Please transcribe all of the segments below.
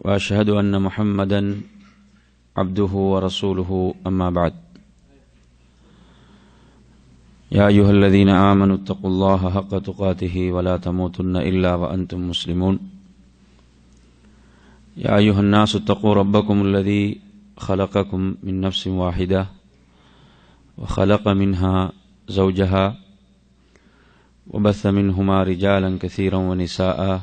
وأشهد أن محمدا عبده ورسوله أما بعد يا أيها الذين آمنوا اتقوا الله حق تقاته ولا تموتن إلا وأنتم مسلمون يا أيها الناس اتقوا ربكم الذي خلقكم من نفس واحدة وخلق منها زوجها وبث منهما رجالا كثيرا ونساء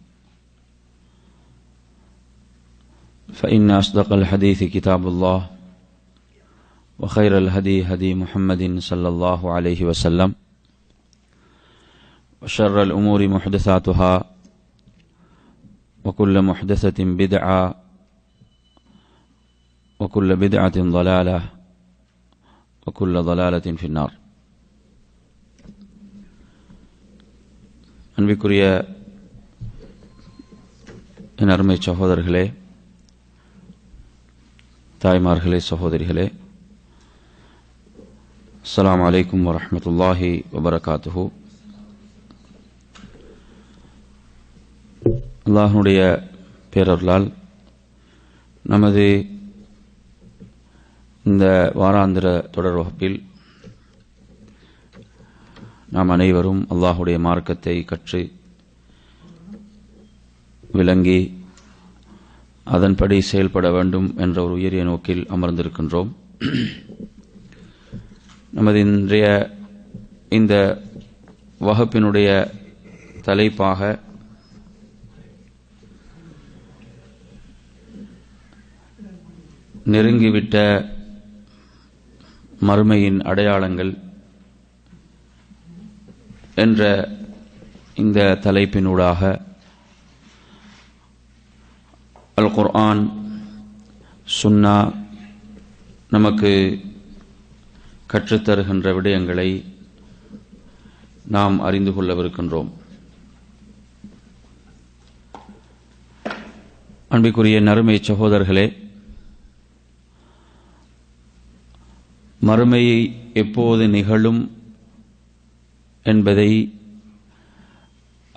فإن أصدق الحديث كتاب الله وخير الهدي هدي محمد صلى الله عليه وسلم وشر الأمور محدثاتها وكل محدثة بدعة وكل بدعة ضلالة وكل ضلالة في النار அன்பிற்குரிய شهود சகோதரர்களே தாய்மார்களே சகோதரிகளே அஸ்லாம் அலைக்கும் வரமத்துல்லாஹி வபரகாத்துஹூ அல்லாஹனுடைய பேரர்களால் நமது இந்த வாராந்திர தொடர் வகுப்பில் நாம் அனைவரும் அல்லாஹுடைய மார்க்கத்தை கற்று விளங்கி அதன்படி செயல்பட வேண்டும் என்ற ஒரு உயரிய நோக்கில் அமர்ந்திருக்கின்றோம் நமது இன்றைய இந்த வகுப்பினுடைய தலைப்பாக நெருங்கிவிட்ட மறுமையின் அடையாளங்கள் என்ற இந்த தலைப்பினூடாக அல் குர்ஆன் சுன்னா நமக்கு கற்றுத்தருகின்ற விடயங்களை நாம் அறிந்து கொள்ளவிருக்கின்றோம் அன்பிற்குரிய நறுமை சகோதரர்களே மறுமையை எப்போது நிகழும் என்பதை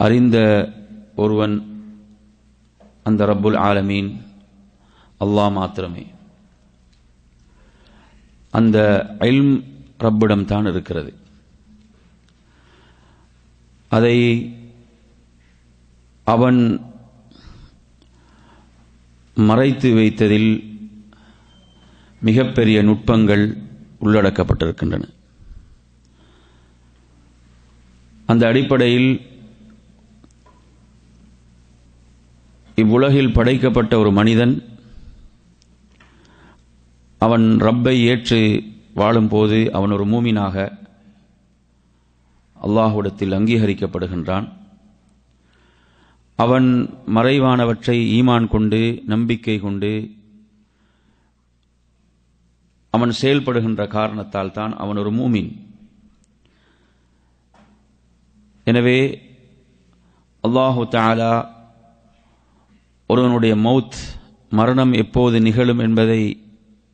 அறிந்த ஒருவன் அந்த ரப்புல் ஆலமீன் அல்லாஹ் மாத்திரமே அந்த அயல் ரப்பிடம் தான் இருக்கிறது அதை அவன் மறைத்து வைத்ததில் மிகப்பெரிய நுட்பங்கள் உள்ளடக்கப்பட்டிருக்கின்றன அந்த அடிப்படையில் இவ்வுலகில் படைக்கப்பட்ட ஒரு மனிதன் அவன் ரப்பை ஏற்று வாழும்போது அவன் ஒரு மூமினாக அல்லாஹுடத்தில் அங்கீகரிக்கப்படுகின்றான் அவன் மறைவானவற்றை ஈமான் கொண்டு நம்பிக்கை கொண்டு அவன் செயல்படுகின்ற காரணத்தால் தான் அவன் ஒரு மூமின் எனவே அல்லாஹு தாலா ஒருவனுடைய மவுத் மரணம் எப்போது நிகழும் என்பதை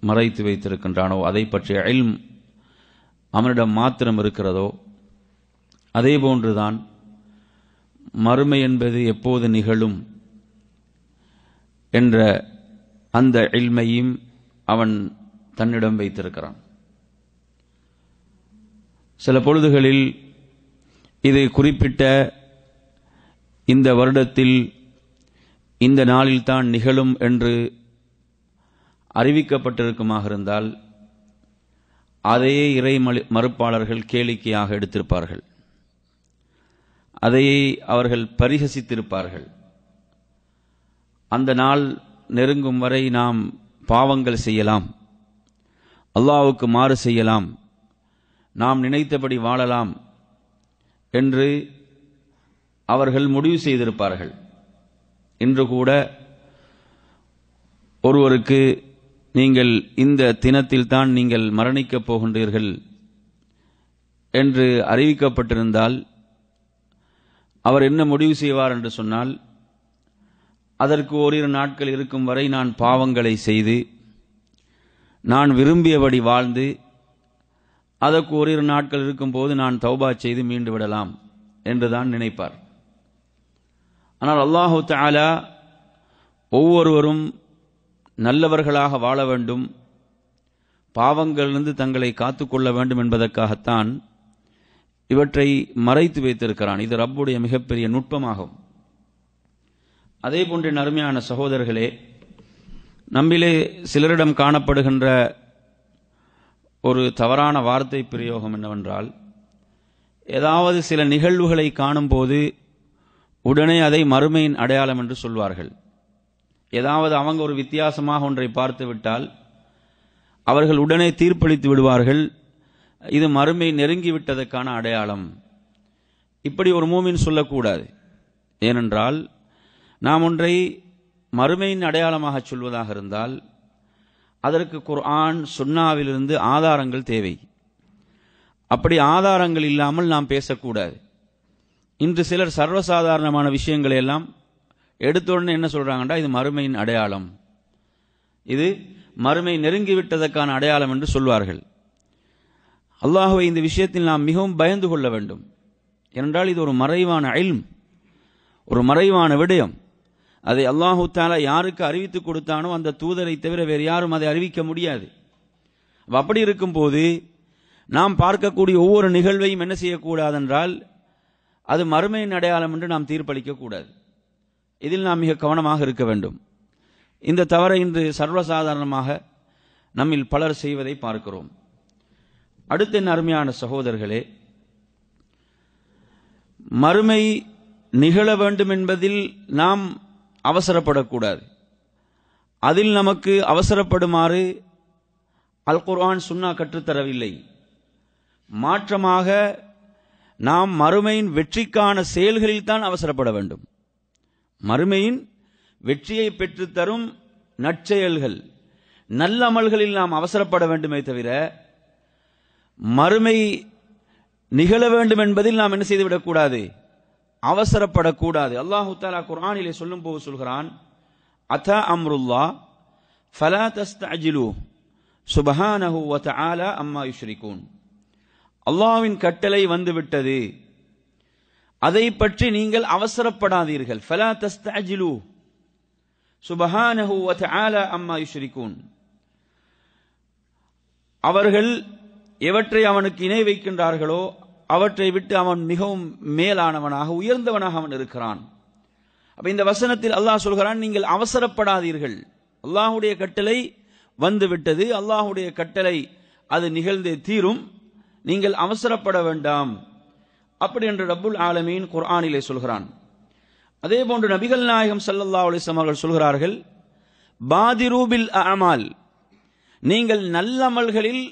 மறைத்து வைத்திருக்கின்றானோ அதை பற்றிய அயல்ம் அவனிடம் மாத்திரம் இருக்கிறதோ அதே போன்றுதான் மறுமை என்பது எப்போது நிகழும் என்ற அந்த இல்மையும் அவன் தன்னிடம் வைத்திருக்கிறான் சில பொழுதுகளில் இது குறிப்பிட்ட இந்த வருடத்தில் இந்த நாளில்தான் நிகழும் என்று அறிவிக்கப்பட்டிருக்குமாக இருந்தால் அதையே இறை மறுப்பாளர்கள் கேளிக்கையாக எடுத்திருப்பார்கள் அதையே அவர்கள் பரிகசித்திருப்பார்கள் அந்த நாள் நெருங்கும் வரை நாம் பாவங்கள் செய்யலாம் அல்லாவுக்கு மாறு செய்யலாம் நாம் நினைத்தபடி வாழலாம் என்று அவர்கள் முடிவு செய்திருப்பார்கள் இன்று கூட ஒருவருக்கு நீங்கள் இந்த தினத்தில்தான் நீங்கள் மரணிக்கப் போகின்றீர்கள் என்று அறிவிக்கப்பட்டிருந்தால் அவர் என்ன முடிவு செய்வார் என்று சொன்னால் அதற்கு ஓரிரு நாட்கள் இருக்கும் வரை நான் பாவங்களை செய்து நான் விரும்பியபடி வாழ்ந்து அதற்கு ஓரிரு நாட்கள் இருக்கும்போது நான் தௌபா செய்து மீண்டு விடலாம் என்றுதான் நினைப்பார் ஆனால் அல்லாஹு தாலா ஒவ்வொருவரும் நல்லவர்களாக வாழ வேண்டும் பாவங்களிலிருந்து தங்களை காத்து கொள்ள வேண்டும் என்பதற்காகத்தான் இவற்றை மறைத்து வைத்திருக்கிறான் இது ரப்புடைய மிகப்பெரிய நுட்பமாகும் அதே போன்ற நறுமையான சகோதரர்களே நம்பிலே சிலரிடம் காணப்படுகின்ற ஒரு தவறான வார்த்தை பிரயோகம் என்னவென்றால் ஏதாவது சில நிகழ்வுகளை காணும்போது உடனே அதை மறுமையின் அடையாளம் என்று சொல்வார்கள் ஏதாவது அவங்க ஒரு வித்தியாசமாக ஒன்றை பார்த்து விட்டால் அவர்கள் உடனே தீர்ப்பளித்து விடுவார்கள் இது மறுமை நெருங்கிவிட்டதற்கான அடையாளம் இப்படி ஒரு மூமின் சொல்லக்கூடாது ஏனென்றால் நாம் ஒன்றை மறுமையின் அடையாளமாக சொல்வதாக இருந்தால் அதற்கு குர்ஆன் சுன்னாவிலிருந்து ஆதாரங்கள் தேவை அப்படி ஆதாரங்கள் இல்லாமல் நாம் பேசக்கூடாது இன்று சிலர் சர்வசாதாரணமான விஷயங்களை எல்லாம் எடுத்தோடனே என்ன சொல்றாங்கன்னா இது மறுமையின் அடையாளம் இது மறுமை நெருங்கிவிட்டதற்கான அடையாளம் என்று சொல்வார்கள் அல்லாஹுவை இந்த விஷயத்தில் நாம் மிகவும் பயந்து கொள்ள வேண்டும் என்றால் இது ஒரு மறைவான அயல்ம் ஒரு மறைவான விடயம் அதை அல்லாஹு தாலா யாருக்கு அறிவித்துக் கொடுத்தானோ அந்த தூதரை தவிர வேறு யாரும் அதை அறிவிக்க முடியாது அப்படி இருக்கும்போது நாம் பார்க்கக்கூடிய ஒவ்வொரு நிகழ்வையும் என்ன செய்யக்கூடாதென்றால் அது மறுமையின் அடையாளம் என்று நாம் தீர்ப்பளிக்க கூடாது இதில் நாம் மிக கவனமாக இருக்க வேண்டும் இந்த தவறை இன்று சர்வசாதாரணமாக நம்மில் பலர் செய்வதை பார்க்கிறோம் அடுத்த அருமையான சகோதரர்களே மறுமை நிகழ வேண்டும் என்பதில் நாம் அவசரப்படக்கூடாது அதில் நமக்கு அவசரப்படுமாறு அல் குர்ஆன் சுன்னா கற்றுத்தரவில்லை மாற்றமாக நாம் மறுமையின் வெற்றிக்கான செயல்களில் தான் அவசரப்பட வேண்டும் மறுமையின் வெற்றியை பெற்றுத்தரும் நற்செயல்கள் நல்ல அமல்களில் நாம் அவசரப்பட வேண்டுமே தவிர மறுமை நிகழ வேண்டும் என்பதில் நாம் என்ன செய்துவிடக்கூடாது அவசரப்படக்கூடாது அல்லாஹு தாலா குரானிலே சொல்லும் போது சொல்கிறான் அத அம்ருல்லா ஃபலா தஸ்த சுபஹானஹு வத ஆலா அம்மா யுஷ்ரிகூன் அல்லாவின் கட்டளை வந்துவிட்டது அதை பற்றி நீங்கள் அவசரப்படாதீர்கள் ஃபலா தஸ்தாஜிலு சுபஹானஹு வதஆலா அம்மா யுஷ்ரிகூன் அவர்கள் எவற்றை அவனுக்கு இணை வைக்கின்றார்களோ அவற்றை விட்டு அவன் மிகவும் மேலானவனாக உயர்ந்தவனாக அவன் இருக்கிறான் அப்ப இந்த வசனத்தில் அல்லாஹ் சொல்கிறான் நீங்கள் அவசரப்படாதீர்கள் அல்லாஹுடைய கட்டளை வந்துவிட்டது அல்லாஹுடைய கட்டளை அது நிகழ்ந்தே தீரும் நீங்கள் அவசரப்பட வேண்டாம் அப்படி என்று ரபுல் ஆலமீன் குர்ஆனிலே சொல்கிறான் அதே போன்று நபிகள் நாயகம் சல்லல்லா அலிசம் அவர்கள் சொல்கிறார்கள் பாதிரூபில் அமால் நீங்கள் நல்லமல்களில்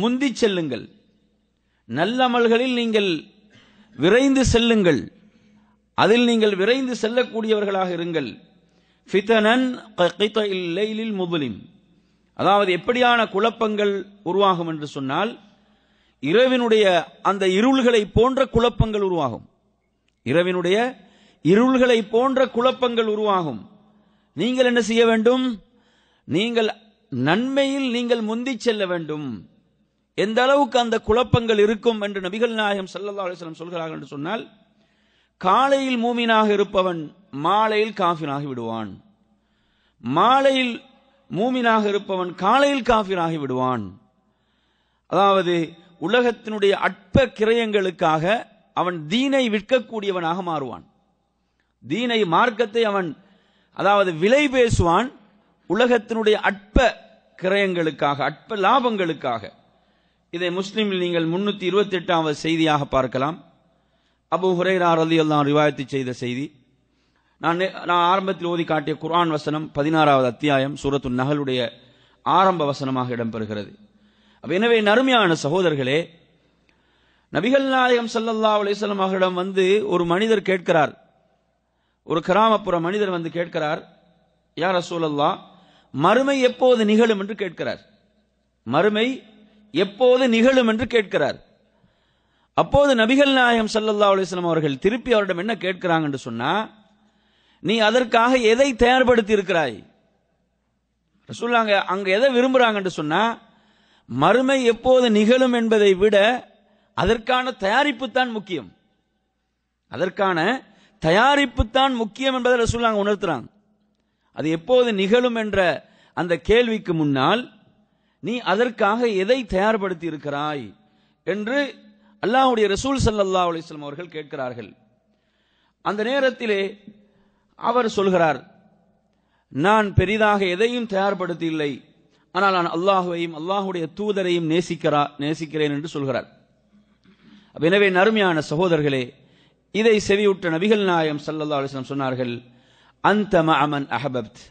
முந்தி செல்லுங்கள் நல்லமல்களில் நீங்கள் விரைந்து செல்லுங்கள் அதில் நீங்கள் விரைந்து செல்லக்கூடியவர்களாக இருங்கள் ஃபிதனன் கைத்த அதாவது எப்படியான குழப்பங்கள் உருவாகும் என்று சொன்னால் இரவினுடைய அந்த இருள்களை போன்ற குழப்பங்கள் உருவாகும் இரவினுடைய இருள்களை போன்ற குழப்பங்கள் உருவாகும் நீங்கள் என்ன செய்ய வேண்டும் நீங்கள் நன்மையில் நீங்கள் முந்தி செல்ல வேண்டும் எந்த அளவுக்கு அந்த குழப்பங்கள் இருக்கும் என்று நபிகள் நாயகம் சல்லா அலுவலம் சொல்கிறார்கள் என்று சொன்னால் காலையில் மூமினாக இருப்பவன் மாலையில் காஃபினாகி விடுவான் மாலையில் மூமினாக இருப்பவன் காலையில் காஃபினாகி விடுவான் அதாவது உலகத்தினுடைய அற்ப கிரயங்களுக்காக அவன் தீனை விற்கக்கூடியவனாக மாறுவான் தீனை மார்க்கத்தை அவன் அதாவது விலை பேசுவான் உலகத்தினுடைய அற்ப கிரயங்களுக்காக அற்ப லாபங்களுக்காக இதை முஸ்லீமில் நீங்கள் முன்னூத்தி இருபத்தி எட்டாவது செய்தியாக பார்க்கலாம் அபு ஹுரேரா ரதி எல்லாம் ரிவாயத்து செய்த செய்தி நான் நான் ஆரம்பத்தில் ஓதி காட்டிய குரான் வசனம் பதினாறாவது அத்தியாயம் சூரத்து நகலுடைய ஆரம்ப வசனமாக இடம்பெறுகிறது எனவே நறுமையான சகோதரர்களே நபிகள் நாயகம் சல்லல்லா அலிசல்லாம் அவர்களிடம் வந்து ஒரு மனிதர் கேட்கிறார் ஒரு கிராமப்புற மனிதர் வந்து கேட்கிறார் யார் அசூலல்லா மறுமை எப்போது நிகழும் என்று கேட்கிறார் மறுமை எப்போது நிகழும் என்று கேட்கிறார் அப்போது நபிகள் நாயகம் சல்லல்லா அலிஸ்லாம் அவர்கள் திருப்பி அவரிடம் என்ன கேட்கிறாங்க என்று சொன்னா நீ அதற்காக எதை தயார்படுத்தி இருக்கிறாய் சொல்லாங்க அங்க எதை விரும்புறாங்க என்று சொன்னா மறுமை எப்போது நிகழும் என்பதை விட அதற்கான தயாரிப்பு தான் முக்கியம் அதற்கான தயாரிப்பு தான் முக்கியம் என்பதை ரசூல் உணர்த்துறாங்க அது எப்போது நிகழும் என்ற அந்த கேள்விக்கு முன்னால் நீ அதற்காக எதை தயார்படுத்தி இருக்கிறாய் என்று அல்லாஹுடைய ரசூல் சல்லா அலிஸ்லாம் அவர்கள் கேட்கிறார்கள் அந்த நேரத்திலே அவர் சொல்கிறார் நான் பெரிதாக எதையும் தயார்படுத்தியில்லை ஆனால் நான் அல்லாஹுவையும் அல்லாஹுடைய தூதரையும் நேசிக்கிறா நேசிக்கிறேன் என்று சொல்கிறார் எனவே நறுமையான சகோதரர்களே இதை செவியுற்ற நபிகள் நாயம் சல்லல்லா அலிஸ்லாம் சொன்னார்கள் அந்த அமன் அஹபப்த்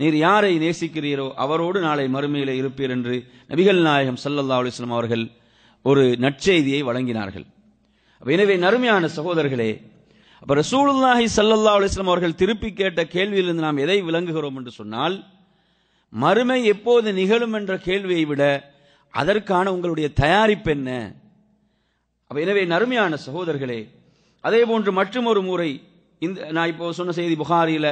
நீர் யாரை நேசிக்கிறீரோ அவரோடு நாளை மறுமையிலே இருப்பீர் என்று நபிகள் நாயகம் சல்லல்லா அலிஸ்லாம் அவர்கள் ஒரு நற்செய்தியை வழங்கினார்கள் எனவே நறுமையான சகோதரர்களே அப்ப ரசூலுல்லாஹி சல்லல்லா அலிஸ்லாம் அவர்கள் திருப்பி கேட்ட கேள்வியிலிருந்து நாம் எதை விளங்குகிறோம் என்று சொன்னால் மறுமை எப்போது நிகழும் என்ற கேள்வியை விட அதற்கான உங்களுடைய தயாரிப்பு என்ன எனவே நறுமையான சகோதரர்களே அதே போன்று மற்றும் ஒரு முறை இந்த நான் இப்போ சொன்ன செய்தி புகாரியில்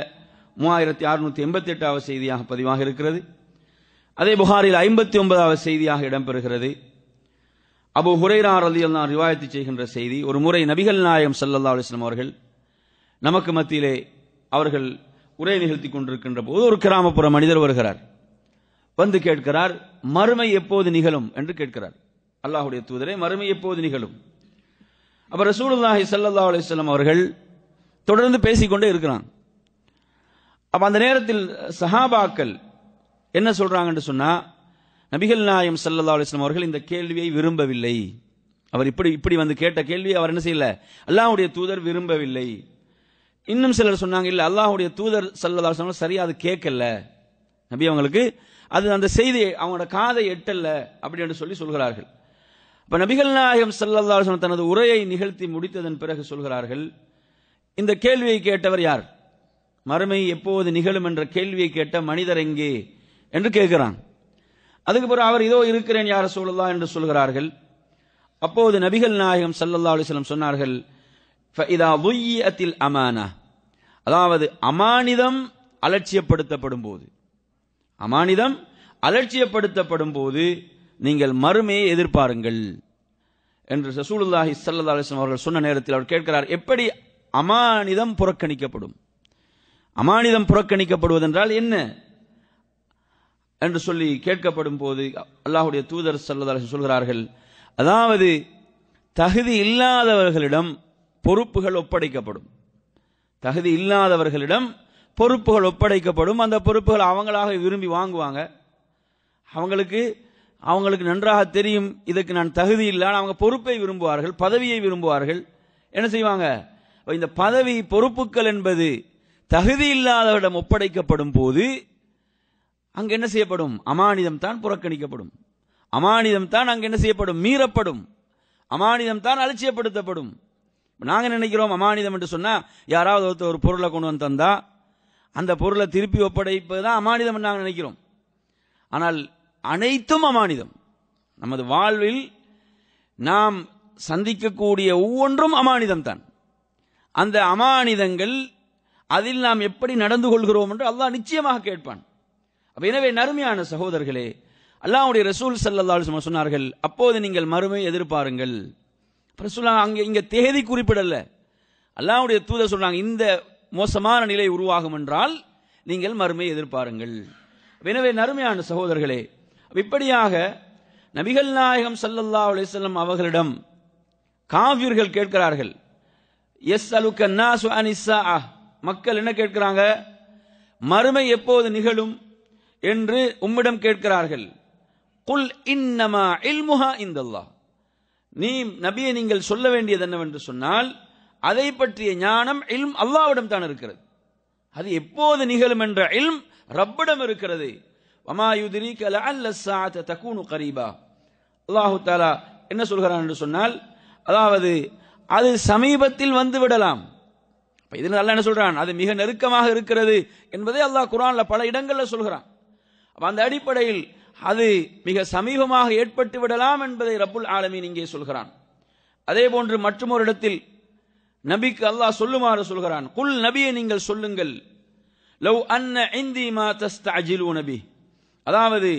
மூவாயிரத்தி அறுநூத்தி எண்பத்தி எட்டாவது செய்தியாக பதிவாக இருக்கிறது அதே புகாரில் ஐம்பத்தி ஒன்பதாவது செய்தியாக இடம்பெறுகிறது அபு ஹுரைரா அலி அல்லா ரிவாயத்து செய்கின்ற செய்தி ஒரு முறை நபிகள் நாயகம் சல்லல்லா அலிஸ்லாம் அவர்கள் நமக்கு மத்தியிலே அவர்கள் உரை நிகழ்த்தி கொண்டிருக்கின்ற போது ஒரு கிராமப்புற மனிதர் வருகிறார் வந்து கேட்கிறார் மறுமை எப்போது நிகழும் என்று கேட்கிறார் அல்லாஹுடைய தூதரை மறுமை எப்போது நிகழும் அப்ப ரசூலுல்லாஹி சல்லா அலிஸ்லாம் அவர்கள் தொடர்ந்து பேசிக்கொண்டே இருக்கிறான் அப்ப அந்த நேரத்தில் சஹாபாக்கள் என்ன சொல்றாங்கன்னு சொன்னா நபிகள் நாயம் சல்லா அலிஸ்லாம் அவர்கள் இந்த கேள்வியை விரும்பவில்லை அவர் இப்படி இப்படி வந்து கேட்ட கேள்வி அவர் என்ன செய்யல அல்லாஹுடைய தூதர் விரும்பவில்லை இன்னும் சிலர் சொன்னாங்க இல்லை அல்லாஹுடைய தூதர் சல்லதா சொன்னாங்க சரியா அது கேட்கல நபி அவங்களுக்கு அது அந்த செய்தி அவங்களோட காதை எட்டல்ல அப்படின்னு சொல்லி சொல்கிறார்கள் இப்ப நபிகள் நாயகம் சல்லல்லா தனது உரையை நிகழ்த்தி முடித்ததன் பிறகு சொல்கிறார்கள் இந்த கேள்வியை கேட்டவர் யார் மறுமை எப்போது நிகழும் என்ற கேள்வியை கேட்ட மனிதர் எங்கே என்று கேட்கிறான் அதுக்கு பிறகு அவர் இதோ இருக்கிறேன் யார் சொல்லலா என்று சொல்கிறார்கள் அப்போது நபிகள் நாயகம் சல்லல்லா அலிஸ்லம் சொன்னார்கள் அமானா அதாவது அமானிதம் அலட்சியப்படுத்தப்படும் போது அமானிதம் அலட்சியப்படுத்தப்படும் போது நீங்கள் மறுமையை எதிர்பாருங்கள் என்று சசூலுல்லாஹி சல்லா அலிஸ்லாம் அவர்கள் சொன்ன நேரத்தில் அவர் கேட்கிறார் எப்படி அமானிதம் புறக்கணிக்கப்படும் அமானிதம் புறக்கணிக்கப்படுவதென்றால் என்ன என்று சொல்லி கேட்கப்படும் போது அல்லாஹுடைய தூதர் சல்லதாரி சொல்கிறார்கள் அதாவது தகுதி இல்லாதவர்களிடம் பொறுப்புகள் ஒப்படைக்கப்படும் தகுதி இல்லாதவர்களிடம் பொறுப்புகள் ஒப்படைக்கப்படும் அந்த பொறுப்புகள் அவங்களாக விரும்பி வாங்குவாங்க அவங்களுக்கு அவங்களுக்கு நன்றாக தெரியும் இதுக்கு நான் தகுதி இல்லாமல் அவங்க பொறுப்பை விரும்புவார்கள் பதவியை விரும்புவார்கள் என்ன செய்வாங்க இந்த பதவி பொறுப்புகள் என்பது தகுதி இல்லாதவரிடம் ஒப்படைக்கப்படும் போது அங்கு என்ன செய்யப்படும் அமானிதம் தான் புறக்கணிக்கப்படும் அமானிதம் தான் அங்கு என்ன செய்யப்படும் மீறப்படும் அமானிதம் தான் அலட்சியப்படுத்தப்படும் நாங்கள் நினைக்கிறோம் அமானிதம் என்று சொன்னால் யாராவது ஒருத்தர் ஒரு பொருளை கொண்டு வந்து தந்தால் அந்த பொருளை திருப்பி ஒப்படைப்பது தான் அமானிதம் நாங்கள் நினைக்கிறோம் ஆனால் அனைத்தும் அமானிதம் நமது வாழ்வில் நாம் சந்திக்கக்கூடிய ஒவ்வொன்றும் அமானிதம் தான் அந்த அமானிதங்கள் அதில் நாம் எப்படி நடந்து கொள்கிறோம் என்று அல்லாஹ் நிச்சயமாக கேட்பான் அப்ப எனவே நறுமையான சகோதரர்களே அல்லாஹுடைய ரசூல் சல்லா சொன்னார்கள் அப்போது நீங்கள் மறுமை எதிர்பாருங்கள் அப்புறம் சொல்றாங்க அங்கே இங்கே தேதி குறிப்பிடல அல்லாவுடைய தூதர் சொல்றாங்க இந்த மோசமான நிலை உருவாகும் என்றால் நீங்கள் மறுமையை எதிர்பாருங்கள் எனவே நறுமையான சகோதரர்களே இப்படியாக நபிகள் நாயகம் சல்லல்லா அலிசல்லம் அவர்களிடம் காவியர்கள் கேட்கிறார்கள் எஸ் அலுக்கா மக்கள் என்ன கேட்கிறாங்க மறுமை எப்போது நிகழும் என்று உம்மிடம் கேட்கிறார்கள் குல் இன்னமா இல்முஹா இந்தல்லா நீ நபியை நீங்கள் சொல்ல வேண்டியது என்னவென்று சொன்னால் அதை பற்றிய ஞானம் இல்ம் அல்லாவிடம் தான் இருக்கிறது அது எப்போது நிகழும் என்ற இல்ம் ரப்பிடம் இருக்கிறது அல்லாஹு தாலா என்ன சொல்கிறான் என்று சொன்னால் அதாவது அது சமீபத்தில் வந்து விடலாம் இதில் அல்ல என்ன சொல்றான் அது மிக நெருக்கமாக இருக்கிறது என்பதை அல்லாஹ் குரான்ல பல இடங்களில் சொல்கிறான் அந்த அடிப்படையில் அது மிக சமீபமாக ஏற்பட்டு விடலாம் என்பதை ரப்புல் ஆலமீன் இங்கே சொல்கிறான் அதே போன்று மற்றொரு இடத்தில் நபிக்கு அல்லாஹ் சொல்லுமாறு சொல்கிறான் குல் நபியை நீங்கள் சொல்லுங்கள் லவ் அன்ன இந்தி மா நபி அதாவது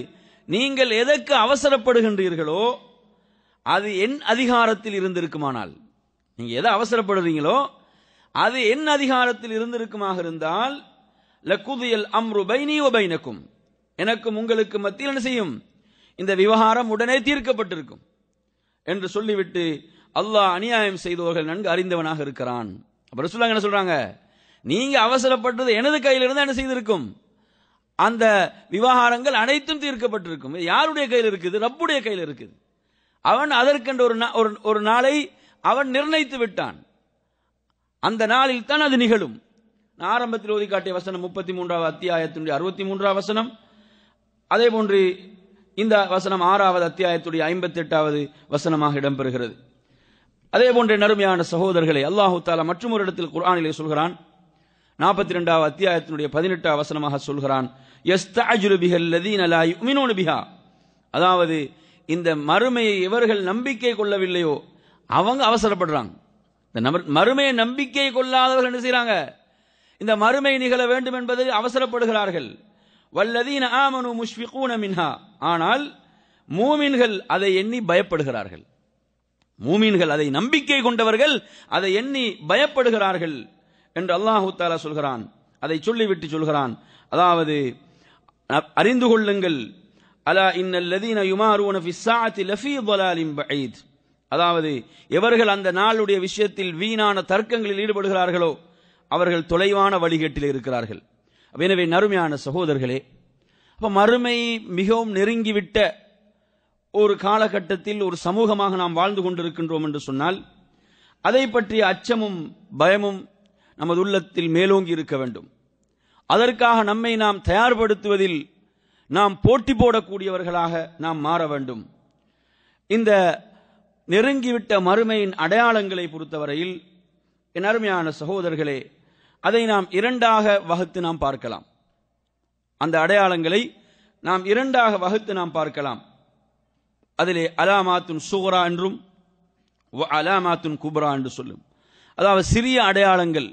நீங்கள் எதற்கு அவசரப்படுகின்றீர்களோ அது என் அதிகாரத்தில் இருந்திருக்குமானால் நீங்க எதை அவசரப்படுறீங்களோ அது என் அதிகாரத்தில் இருந்திருக்குமாக இருந்தால் லக்குதியல் அம்ரு பைனி ஒபைனக்கும் எனக்கும் உங்களுக்கு மத்தியில் என்ன செய்யும் இந்த விவகாரம் உடனே தீர்க்கப்பட்டிருக்கும் என்று சொல்லிவிட்டு அல்லாஹ் அநியாயம் செய்தவர்கள் நன்கு அறிந்தவனாக இருக்கிறான் அப்புறம் என்ன சொல்றாங்க நீங்க அவசரப்பட்டது எனது கையிலிருந்து என்ன செய்திருக்கும் அந்த விவகாரங்கள் அனைத்தும் தீர்க்கப்பட்டிருக்கும் யாருடைய கையில் இருக்குது ரப்புடைய கையில் இருக்குது அவன் அதற்கென்று ஒரு ஒரு நாளை அவன் நிர்ணயித்து விட்டான் அந்த நாளில் தான் அது நிகழும் ஆரம்பத்தில் ஓதி காட்டிய வசனம் முப்பத்தி மூன்றாவது அத்தியாயத்தினுடைய அறுபத்தி மூன்றாவது வசனம் அதே போன்று இந்த வசனம் ஆறாவது அத்தியாயத்துடைய ஐம்பத்தி எட்டாவது வசனமாக இடம்பெறுகிறது அதே போன்ற நறுமையான சகோதரர்களை அல்லாஹு தாலா மற்றும் ஒரு இடத்தில் குரானிலே சொல்கிறான் நாற்பத்தி ரெண்டாவது அத்தியாயத்தினுடைய பதினெட்டாவது வசனமாக சொல்கிறான் அதாவது இந்த மறுமையை இவர்கள் நம்பிக்கை கொள்ளவில்லையோ அவங்க அவசரப்படுறாங்க இந்த மறுமையை நம்பிக்கை கொள்ளாதவர்கள் என்ன செய்யறாங்க இந்த மறுமை நிகழ வேண்டும் என்பதில் அவசரப்படுகிறார்கள் வல்லதீன ஆமனு முஷ்பிகூன மின்ஹா ஆனால் மூமின்கள் அதை எண்ணி பயப்படுகிறார்கள் மூமீன்கள் அதை நம்பிக்கை கொண்டவர்கள் அதை எண்ணி பயப்படுகிறார்கள் என்று அல்லாஹு தாலா சொல்கிறான் அதை சொல்லிவிட்டு சொல்கிறான் அதாவது அறிந்து கொள்ளுங்கள் அலா இன்னல்லதீன யுமாரூன ஃபி லஃபீ ضلالin பஈத் அதாவது எவர்கள் அந்த நாளுடைய விஷயத்தில் வீணான தர்க்கங்களில் ஈடுபடுகிறார்களோ அவர்கள் தொலைவான வழிகேட்டில் இருக்கிறார்கள் எனவே நறுமையான சகோதரர்களே அப்ப மறுமை மிகவும் நெருங்கிவிட்ட ஒரு காலகட்டத்தில் ஒரு சமூகமாக நாம் வாழ்ந்து கொண்டிருக்கின்றோம் என்று சொன்னால் அதை பற்றிய அச்சமும் பயமும் நமது உள்ளத்தில் மேலோங்கி இருக்க வேண்டும் அதற்காக நம்மை நாம் தயார்படுத்துவதில் நாம் போட்டி போடக்கூடியவர்களாக நாம் மாற வேண்டும் இந்த நெருங்கிவிட்ட மறுமையின் அடையாளங்களை பொறுத்தவரையில் என் அருமையான சகோதரர்களே அதை நாம் இரண்டாக வகுத்து நாம் பார்க்கலாம் அந்த அடையாளங்களை நாம் இரண்டாக வகுத்து நாம் பார்க்கலாம் அதிலே அலாமாத்துன் சுகரா என்றும் அலாமாத்துன் குபரா என்று சொல்லும் அதாவது சிறிய அடையாளங்கள்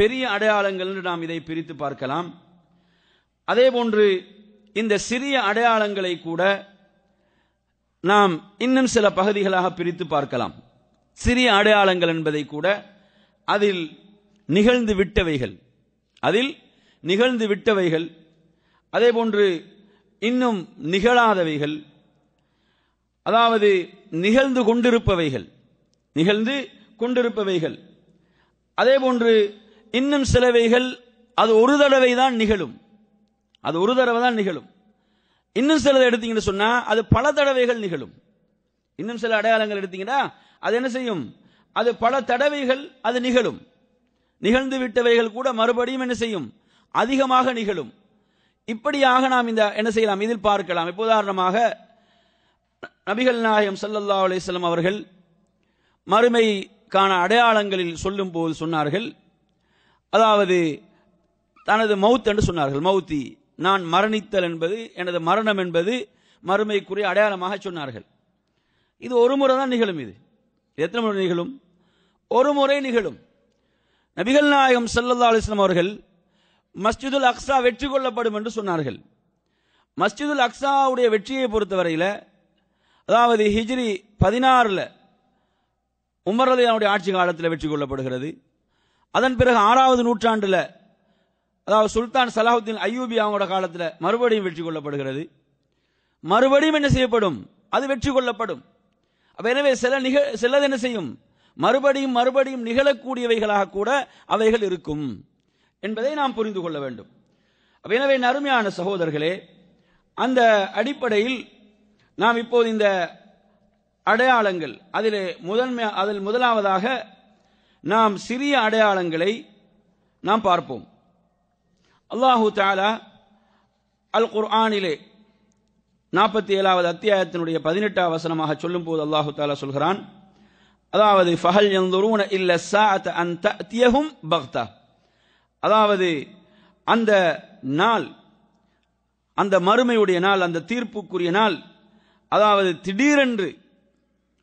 பெரிய அடையாளங்கள் என்று நாம் இதை பிரித்து பார்க்கலாம் அதே போன்று இந்த சிறிய அடையாளங்களை கூட நாம் இன்னும் சில பகுதிகளாக பிரித்து பார்க்கலாம் சிறிய அடையாளங்கள் என்பதை கூட அதில் நிகழ்ந்து விட்டவைகள் அதில் நிகழ்ந்து விட்டவைகள் அதேபோன்று இன்னும் நிகழாதவைகள் அதாவது நிகழ்ந்து கொண்டிருப்பவைகள் நிகழ்ந்து கொண்டிருப்பவைகள் அதேபோன்று இன்னும் சிலவைகள் அது ஒரு தடவை தான் நிகழும் அது ஒரு தடவை தான் நிகழும் இன்னும் சிலதை எடுத்தீங்கன்னு சொன்னா அது பல தடவைகள் நிகழும் இன்னும் சில அடையாளங்கள் எடுத்தீங்கன்னா அது என்ன செய்யும் அது பல தடவைகள் அது நிகழும் நிகழ்ந்து விட்டவைகள் கூட மறுபடியும் என்ன செய்யும் அதிகமாக நிகழும் இப்படியாக நாம் இந்த என்ன செய்யலாம் இதில் பார்க்கலாம் இப்போ உதாரணமாக நபிகள் நாயகம் சல்லல்லா அலிஸ்லாம் அவர்கள் மறுமைக்கான அடையாளங்களில் சொல்லும் போது சொன்னார்கள் அதாவது தனது மவுத் என்று சொன்னார்கள் மௌத்தி நான் மரணித்தல் என்பது எனது மரணம் என்பது மறுமைக்குரிய அடையாளமாக சொன்னார்கள் இது ஒரு முறை தான் நிகழும் இது எத்தனை முறை நிகழும் ஒரு முறை நிகழும் நபிகள் நாயகம் சல்லல்லா அலிஸ்லாம் அவர்கள் மஸ்ஜிதுல் அக்ஸா வெற்றி கொள்ளப்படும் என்று சொன்னார்கள் மஸ்ஜிதுல் அக்ஸாவுடைய வெற்றியை பொறுத்தவரையில் அதாவது ஹிஜ்ரி பதினாறில் உமரலியானுடைய ஆட்சி காலத்தில் வெற்றி கொள்ளப்படுகிறது அதன் பிறகு ஆறாவது நூற்றாண்டில் அதாவது சுல்தான் சலாஹுத்தீன் ஐயூபி அவங்களோட காலத்தில் மறுபடியும் வெற்றி கொள்ளப்படுகிறது மறுபடியும் என்ன செய்யப்படும் அது வெற்றி கொள்ளப்படும் அப்போ எனவே சில நிக சிலது என்ன செய்யும் மறுபடியும் மறுபடியும் நிகழக்கூடியவைகளாக கூட அவைகள் இருக்கும் என்பதை நாம் புரிந்து கொள்ள வேண்டும் எனவே நறுமையான சகோதரர்களே அந்த அடிப்படையில் நாம் இப்போது இந்த அடையாளங்கள் அதில் முதன்மை அதில் முதலாவதாக நாம் சிறிய அடையாளங்களை நாம் பார்ப்போம் அல்லாஹு தாலா அல் குர்ஆனிலே நாற்பத்தி ஏழாவது அத்தியாயத்தினுடைய பதினெட்டாம் வசனமாக சொல்லும்போது அல்லாஹு தாலா சொல்கிறான் அதாவது ஃபஹல் எந்தூன இல்ல சாத் அன் தத்தியகும் பக்தா அதாவது அந்த நாள் அந்த மறுமையுடைய நாள் அந்த தீர்ப்புக்குரிய நாள் அதாவது திடீரென்று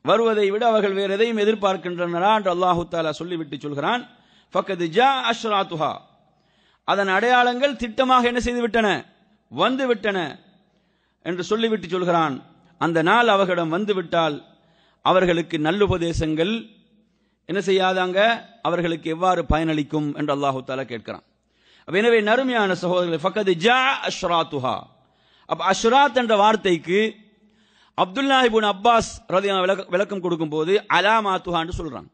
வருவதை விட அவர்கள் வேறு எதையும் எதிர்பார்க்கின்றனரா என்று அல்லாஹு தாலா சொல்லிவிட்டு சொல்கிறான் ஃபக்கத் ஜா அஷ்ராத்துஹா அதன் அடையாளங்கள் திட்டமாக என்ன செய்து விட்டன வந்து விட்டன என்று சொல்லிவிட்டு சொல்கிறான் அந்த நாள் அவர்களிடம் வந்துவிட்டால் அவர்களுக்கு நல்லுபதேசங்கள் என்ன செய்யாதாங்க அவர்களுக்கு எவ்வாறு பயனளிக்கும் என்று அல்லாஹு தாலா கேட்கிறான் எனவே நறுமையான சகோதரர்களை ஃபக்கது ஜா அஷ்ராத்துஹா அப்ப அஷ்ராத் என்ற வார்த்தைக்கு அப்துல்லாஹிபுன் அப்பாஸ் ரதியான விளக்கம் கொடுக்கும் போது மாத்துஹா என்று சொல்றாங்க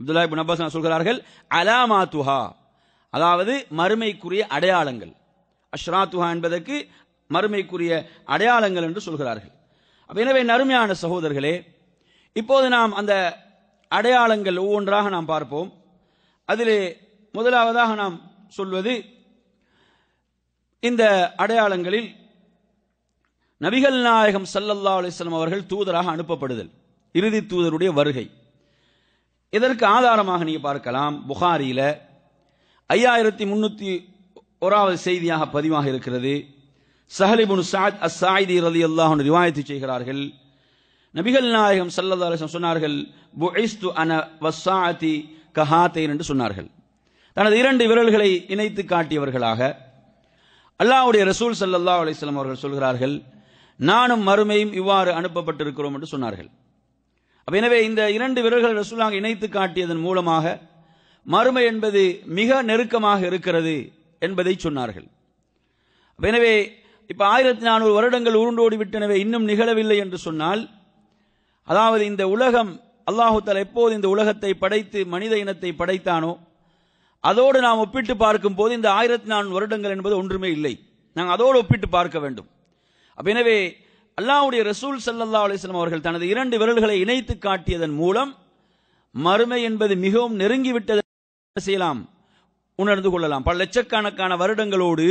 அப்துல்லாஹிபுன் அப்பாஸ் சொல்கிறார்கள் மாத்துஹா அதாவது மறுமைக்குரிய அடையாளங்கள் அஷ்ராத்துஹா என்பதற்கு மறுமைக்குரிய அடையாளங்கள் என்று சொல்கிறார்கள் எனவே நறுமையான சகோதரர்களே இப்போது நாம் அந்த அடையாளங்கள் ஒவ்வொன்றாக நாம் பார்ப்போம் அதிலே முதலாவதாக நாம் சொல்வது இந்த அடையாளங்களில் நபிகள் நாயகம் சல்லல்லா அலிஸ்லாம் அவர்கள் தூதராக அனுப்பப்படுதல் இறுதி தூதருடைய வருகை இதற்கு ஆதாரமாக நீங்க பார்க்கலாம் புகாரியில ஐயாயிரத்தி முன்னூத்தி ஓராவது செய்தியாக பதிவாக இருக்கிறது சஹலிபுன் சாத் அஸ் சாயிதி ரதி அல்லாஹ் ரிவாயத்து செய்கிறார்கள் நபிகள் நாயகம் சல்லதாரசம் சொன்னார்கள் புஐஸ்து அன வசாத்தி கஹாத்தை என்று சொன்னார்கள் தனது இரண்டு விரல்களை இணைத்து காட்டியவர்களாக அல்லாவுடைய ரசூல் சல்லல்லா அலிஸ்லாம் அவர்கள் சொல்கிறார்கள் நானும் மறுமையும் இவ்வாறு அனுப்பப்பட்டிருக்கிறோம் என்று சொன்னார்கள் அப்ப எனவே இந்த இரண்டு விரல்கள் ரசூலாக இணைத்து காட்டியதன் மூலமாக மறுமை என்பது மிக நெருக்கமாக இருக்கிறது என்பதை சொன்னார்கள் எனவே இப்போ ஆயிரத்தி நானூறு வருடங்கள் உருண்டோடி விட்டனவே இன்னும் நிகழவில்லை என்று சொன்னால் அதாவது இந்த உலகம் அல்லாஹுத்தல் எப்போது இந்த உலகத்தை படைத்து மனித இனத்தை படைத்தானோ அதோடு நாம் ஒப்பிட்டு பார்க்கும் போது இந்த ஆயிரத்தி நான்கு வருடங்கள் என்பது ஒன்றுமே இல்லை நாங்கள் அதோடு ஒப்பிட்டு பார்க்க வேண்டும் அப்ப எனவே அல்லாவுடைய ரசூல் சல்லா அலிஸ்லாம் அவர்கள் தனது இரண்டு விரல்களை இணைத்து காட்டியதன் மூலம் மறுமை என்பது மிகவும் நெருங்கிவிட்டது செய்யலாம் உணர்ந்து கொள்ளலாம் பல லட்சக்கணக்கான வருடங்களோடு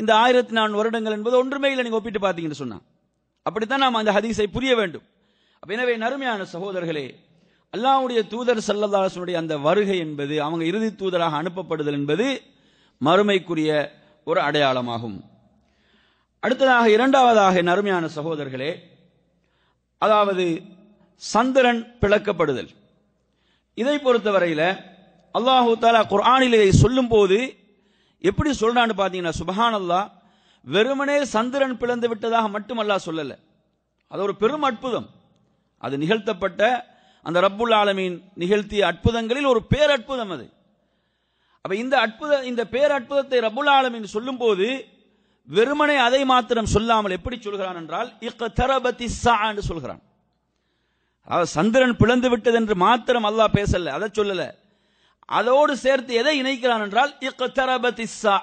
இந்த ஆயிரத்தி நான்கு வருடங்கள் என்பது ஒன்றுமே இல்லை நீங்கள் ஒப்பிட்டு பார்த்தீங்கன்னு சொன்னான் அப்படித்தான் நாம் அந்த ஹதீஸை புரிய வேண்டும் எனவே நறுமையான சகோதரர்களே அல்லாவுடைய தூதர் சல்லதாசனுடைய அந்த வருகை என்பது அவங்க இறுதி தூதராக அனுப்பப்படுதல் என்பது மறுமைக்குரிய ஒரு அடையாளமாகும் அடுத்ததாக இரண்டாவதாக நறுமையான சகோதரர்களே அதாவது சந்திரன் பிளக்கப்படுதல் இதை பொறுத்தவரையில் அல்லாஹு தாலா குர்ஆனில் இதை சொல்லும் போது எப்படி சொல்றான்னு பார்த்தீங்கன்னா சுபஹான் அல்லா வெறுமனே சந்திரன் பிளந்து விட்டதாக மட்டும் அல்லா சொல்லலை அது ஒரு பெரும் அற்புதம் அது நிகழ்த்தப்பட்ட அந்த ரப்புல் ஆலமீன் நிகழ்த்திய அற்புதங்களில் ஒரு பேரற்புதம் அது அப்ப இந்த அற்புத இந்த பேரற்புதத்தை ரபுல் ஆலமீன் சொல்லும் போது வெறுமனை அதை மாத்திரம் சொல்லாமல் எப்படி சொல்கிறான் என்றால் சா என்று சொல்கிறான் சந்திரன் பிளந்து விட்டது என்று மாத்திரம் அல்லாஹ் பேசல அதை சொல்லல அதோடு சேர்த்து எதை இணைக்கிறான் என்றால் சா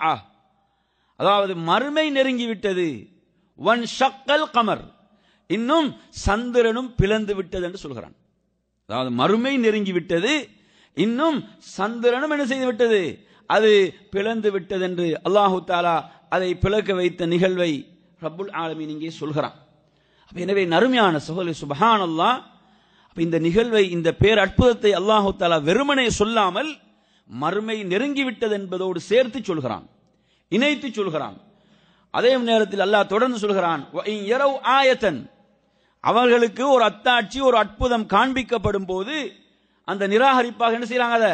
அதாவது மறுமை நெருங்கி விட்டது ஒன் ஷக்கல் கமர் இன்னும் சந்திரனும் பிளந்து விட்டது என்று சொல்கிறான் அதாவது மறுமை நெருங்கி விட்டது இன்னும் சந்திரனும் என்ன செய்து விட்டது அது பிளந்து விட்டது என்று அல்லாஹு தாலா அதை பிளக்க வைத்த நிகழ்வை ரபுல் ஆலமின் இங்கே சொல்கிறான் அப்ப எனவே நறுமையான சகோதரி சுபஹான் அல்லா இந்த நிகழ்வை இந்த பேர் அற்புதத்தை அல்லாஹு தாலா வெறுமனே சொல்லாமல் மறுமை நெருங்கிவிட்டது என்பதோடு சேர்த்து சொல்கிறான் இணைத்து சொல்கிறான் அதே நேரத்தில் அல்லாஹ் தொடர்ந்து சொல்கிறான் ஆயத்தன் அவர்களுக்கு ஒரு அத்தாட்சி ஒரு அற்புதம் காண்பிக்கப்படும் போது அந்த நிராகரிப்பாக என்ன செய்யறாங்க அதை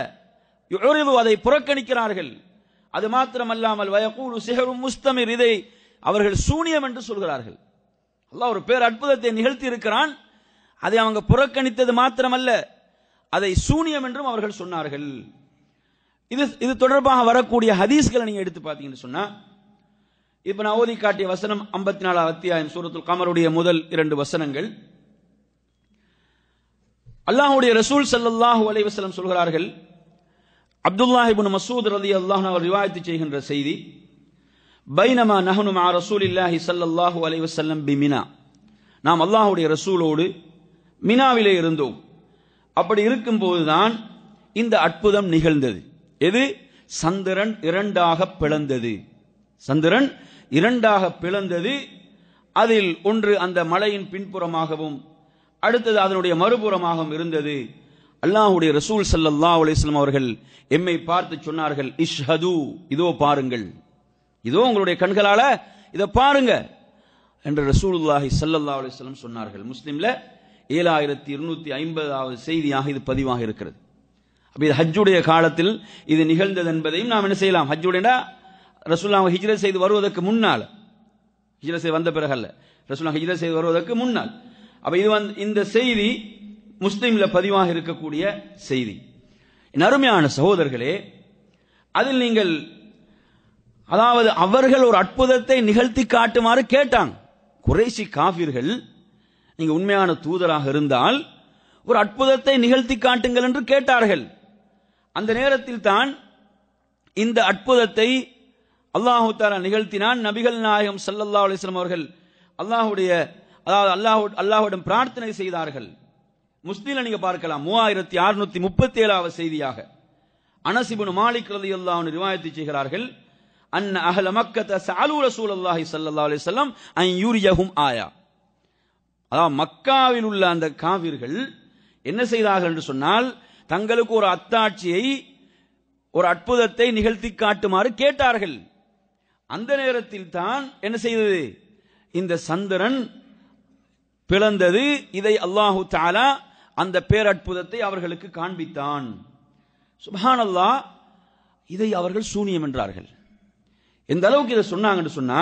அதை புறக்கணிக்கிறார்கள் அது மாத்திரமல்லாமல் வயக்கூலு சிகரும் முஸ்தமிர் இதை அவர்கள் சூனியம் என்று சொல்கிறார்கள் அல்லாஹ் ஒரு பேர் அற்புதத்தை நிகழ்த்தி இருக்கிறான் அதை அவங்க புறக்கணித்தது மாத்திரமல்ல அதை சூனியம் என்றும் அவர்கள் சொன்னார்கள் இது இது தொடர்பாக வரக்கூடிய ஹதீஸ்களை நீங்க எடுத்து பார்த்தீங்கன்னு சொன்னா இப்ப நான் ஓதி காட்டிய வசனம் ஐம்பத்தி நாலாவது அத்தியாயம் சூரத்துல் கமருடைய முதல் இரண்டு வசனங்கள் அல்லாஹுடைய ரசூல் சல்லாஹூ அலைவசலம் சொல்கிறார்கள் அப்துல்லாஹிபுன் மசூத் ரதி அல்லாஹ் அவர் விவாதித்து செய்கின்ற செய்தி பைனமா நஹனு ஆ ரசூல் இல்லாஹி சல்லாஹூ அலைவசல்லம் மினா நாம் அல்லாஹுடைய ரசூலோடு மினாவிலே இருந்தோம் அப்படி இருக்கும்போதுதான் இந்த அற்புதம் நிகழ்ந்தது எது சந்திரன் இரண்டாக பிளந்தது சந்திரன் இரண்டாக பிளந்தது அதில் ஒன்று அந்த மலையின் பின்புறமாகவும் அடுத்தது அதனுடைய மறுபுறமாகவும் இருந்தது அல்லாஹுடைய ரசூல் சல்லல்லா அலிஸ்லாம் அவர்கள் எம்மை பார்த்து சொன்னார்கள் இஷ்ஹது இதோ பாருங்கள் இதோ உங்களுடைய கண்களால இதை பாருங்க என்று ரசூலுல்லாஹி சல்லல்லா அலிஸ்லம் சொன்னார்கள் முஸ்லீம்ல ஏழாயிரத்தி இருநூத்தி ஐம்பதாவது செய்தியாக இது பதிவாக இருக்கிறது அப்ப இது ஹஜ்ஜுடைய காலத்தில் இது நிகழ்ந்தது என்பதையும் நாம் என்ன செய்யலாம் ஹஜ்ஜுடைய ரசூல்லா ஹிஜ்ரத் செய்து வருவதற்கு முன்னால் ஹிஜ்ரத் செய்து வந்த பிறகு அல்ல ரசூல்லா ஹிஜ்ரத் செய்து வருவதற்கு முன்னால் அப்ப இது வந்து இந்த செய்தி முஸ்லீம்ல பதிவாக இருக்கக்கூடிய செய்தி அருமையான சகோதரர்களே அதில் நீங்கள் அதாவது அவர்கள் ஒரு அற்புதத்தை நிகழ்த்தி காட்டுமாறு கேட்டாங்க குறைசி காஃபிர்கள் நீங்க உண்மையான தூதராக இருந்தால் ஒரு அற்புதத்தை நிகழ்த்தி காட்டுங்கள் என்று கேட்டார்கள் அந்த நேரத்தில் தான் இந்த அற்புதத்தை அல்லாஹு நிகழ்த்தினான் நபிகள் நாயகம் சல்லல்லா அலிஸ்லாம் அவர்கள் அல்லாஹுடைய அதாவது அல்லாஹு அல்லாஹுடன் பிரார்த்தனை செய்தார்கள் முஸ்லீம் நீங்க பார்க்கலாம் மூவாயிரத்தி அறுநூத்தி முப்பத்தி ஏழாவது செய்தியாக அனசிபுன் மாலிக் ரதி அல்லாஹ் ரிவாயத்து செய்கிறார்கள் அன் அகல மக்கத்த சாலு ரசூல் அல்லாஹி சல்லா அலிசல்லாம் அன் ஆயா அதாவது மக்காவில் உள்ள அந்த காவிர்கள் என்ன செய்தார்கள் என்று சொன்னால் தங்களுக்கு ஒரு அத்தாட்சியை ஒரு அற்புதத்தை நிகழ்த்தி காட்டுமாறு கேட்டார்கள் அந்த நேரத்தில் தான் என்ன செய்தது இந்த சந்திரன் பிளந்தது இதை அல்லாஹு தாலா அந்த பேரற்புதத்தை அவர்களுக்கு காண்பித்தான் சுபான் அல்லா இதை அவர்கள் சூனியம் என்றார்கள் எந்த அளவுக்கு இதை சொன்னாங்கன்னு சொன்னா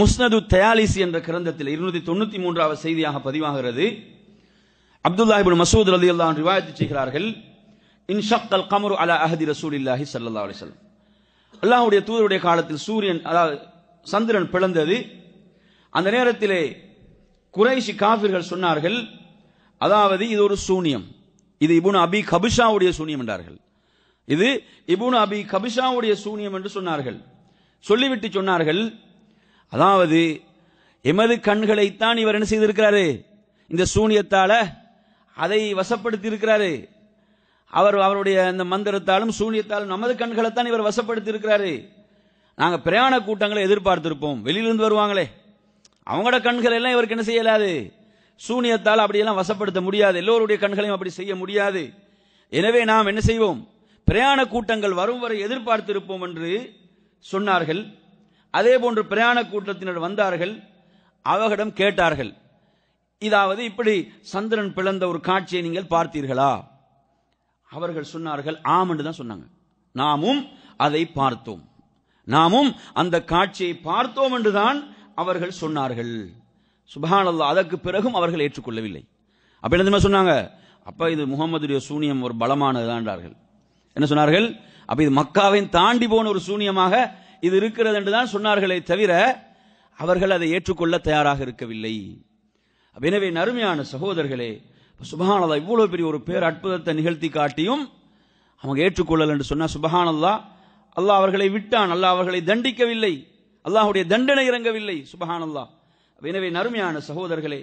முஸ்னது தயாலிசி என்ற கிரந்தத்தில் இருநூத்தி தொண்ணூத்தி மூன்றாவது செய்தியாக பதிவாகிறது அப்துல்லா மசூத் அலி அல்லா ரிவாயத்து செய்கிறார்கள் இன்ஷக் அல் கமரு அலா அஹதி ரசூல் இல்லாஹி சல்லா அலிசல்லம் அல்லாஹுடைய தூதருடைய காலத்தில் சூரியன் அதாவது சந்திரன் பிளந்தது அந்த நேரத்திலே குறைஷி காஃபிர்கள் சொன்னார்கள் அதாவது இது ஒரு சூனியம் இது இபுன் அபி கபிஷாவுடைய சூனியம் என்றார்கள் இது இபுன் அபி கபிஷாவுடைய சூனியம் என்று சொன்னார்கள் சொல்லிவிட்டு சொன்னார்கள் அதாவது எமது கண்களைத்தான் இவர் என்ன செய்திருக்கிறாரு இந்த சூனியத்தால அதை வசப்படுத்தி இருக்கிறாரு அவர் அவருடைய இந்த மந்திரத்தாலும் சூனியத்தாலும் நமது கண்களைத்தான் இவர் வசப்படுத்தி இருக்கிறாரு நாங்கள் பிரயாண கூட்டங்களை எதிர்பார்த்திருப்போம் வெளியிலிருந்து வருவாங்களே அவங்களோட கண்கள் எல்லாம் இவருக்கு என்ன செய்யலாது சூனியத்தால் அப்படியெல்லாம் வசப்படுத்த முடியாது எல்லோருடைய கண்களையும் அப்படி செய்ய முடியாது எனவே நாம் என்ன செய்வோம் பிரயாண கூட்டங்கள் வரும் வரை எதிர்பார்த்திருப்போம் என்று சொன்னார்கள் அதே போன்று பிரயாண கூட்டத்தினர் வந்தார்கள் அவர்களிடம் கேட்டார்கள் இதாவது இப்படி சந்திரன் பிளந்த ஒரு காட்சியை நீங்கள் பார்த்தீர்களா அவர்கள் சொன்னார்கள் ஆம் என்று தான் சொன்னாங்க நாமும் அதை பார்த்தோம் நாமும் அந்த காட்சியை பார்த்தோம் என்றுதான் அவர்கள் சொன்னார்கள் சுபஹானல்லா அதற்கு பிறகும் அவர்கள் ஏற்றுக்கொள்ளவில்லை அப்ப என்ன சொன்னாங்க அப்ப இது முகமதுடைய சூனியம் ஒரு பலமானதுதான்றார்கள் என்ன சொன்னார்கள் அப்ப இது மக்காவின் தாண்டி போன ஒரு சூனியமாக இது இருக்கிறது என்றுதான் சொன்னார்களே தவிர அவர்கள் அதை ஏற்றுக்கொள்ள தயாராக இருக்கவில்லை எனவே நறுமையான சகோதரர்களே சுபஹானல்லா இவ்வளோ பெரிய ஒரு பேர் அற்புதத்தை நிகழ்த்தி காட்டியும் அவங்க ஏற்றுக்கொள்ளல் என்று சொன்னால் சுபஹானல்லா அல்லாஹ் அவர்களை விட்டான் அல்லாஹ் அவர்களை தண்டிக்கவில்லை அல்லாஹுடைய தண்டனை இறங்கவில்லை சுபஹானல்லா எனவே நறுமையான சகோதரர்களே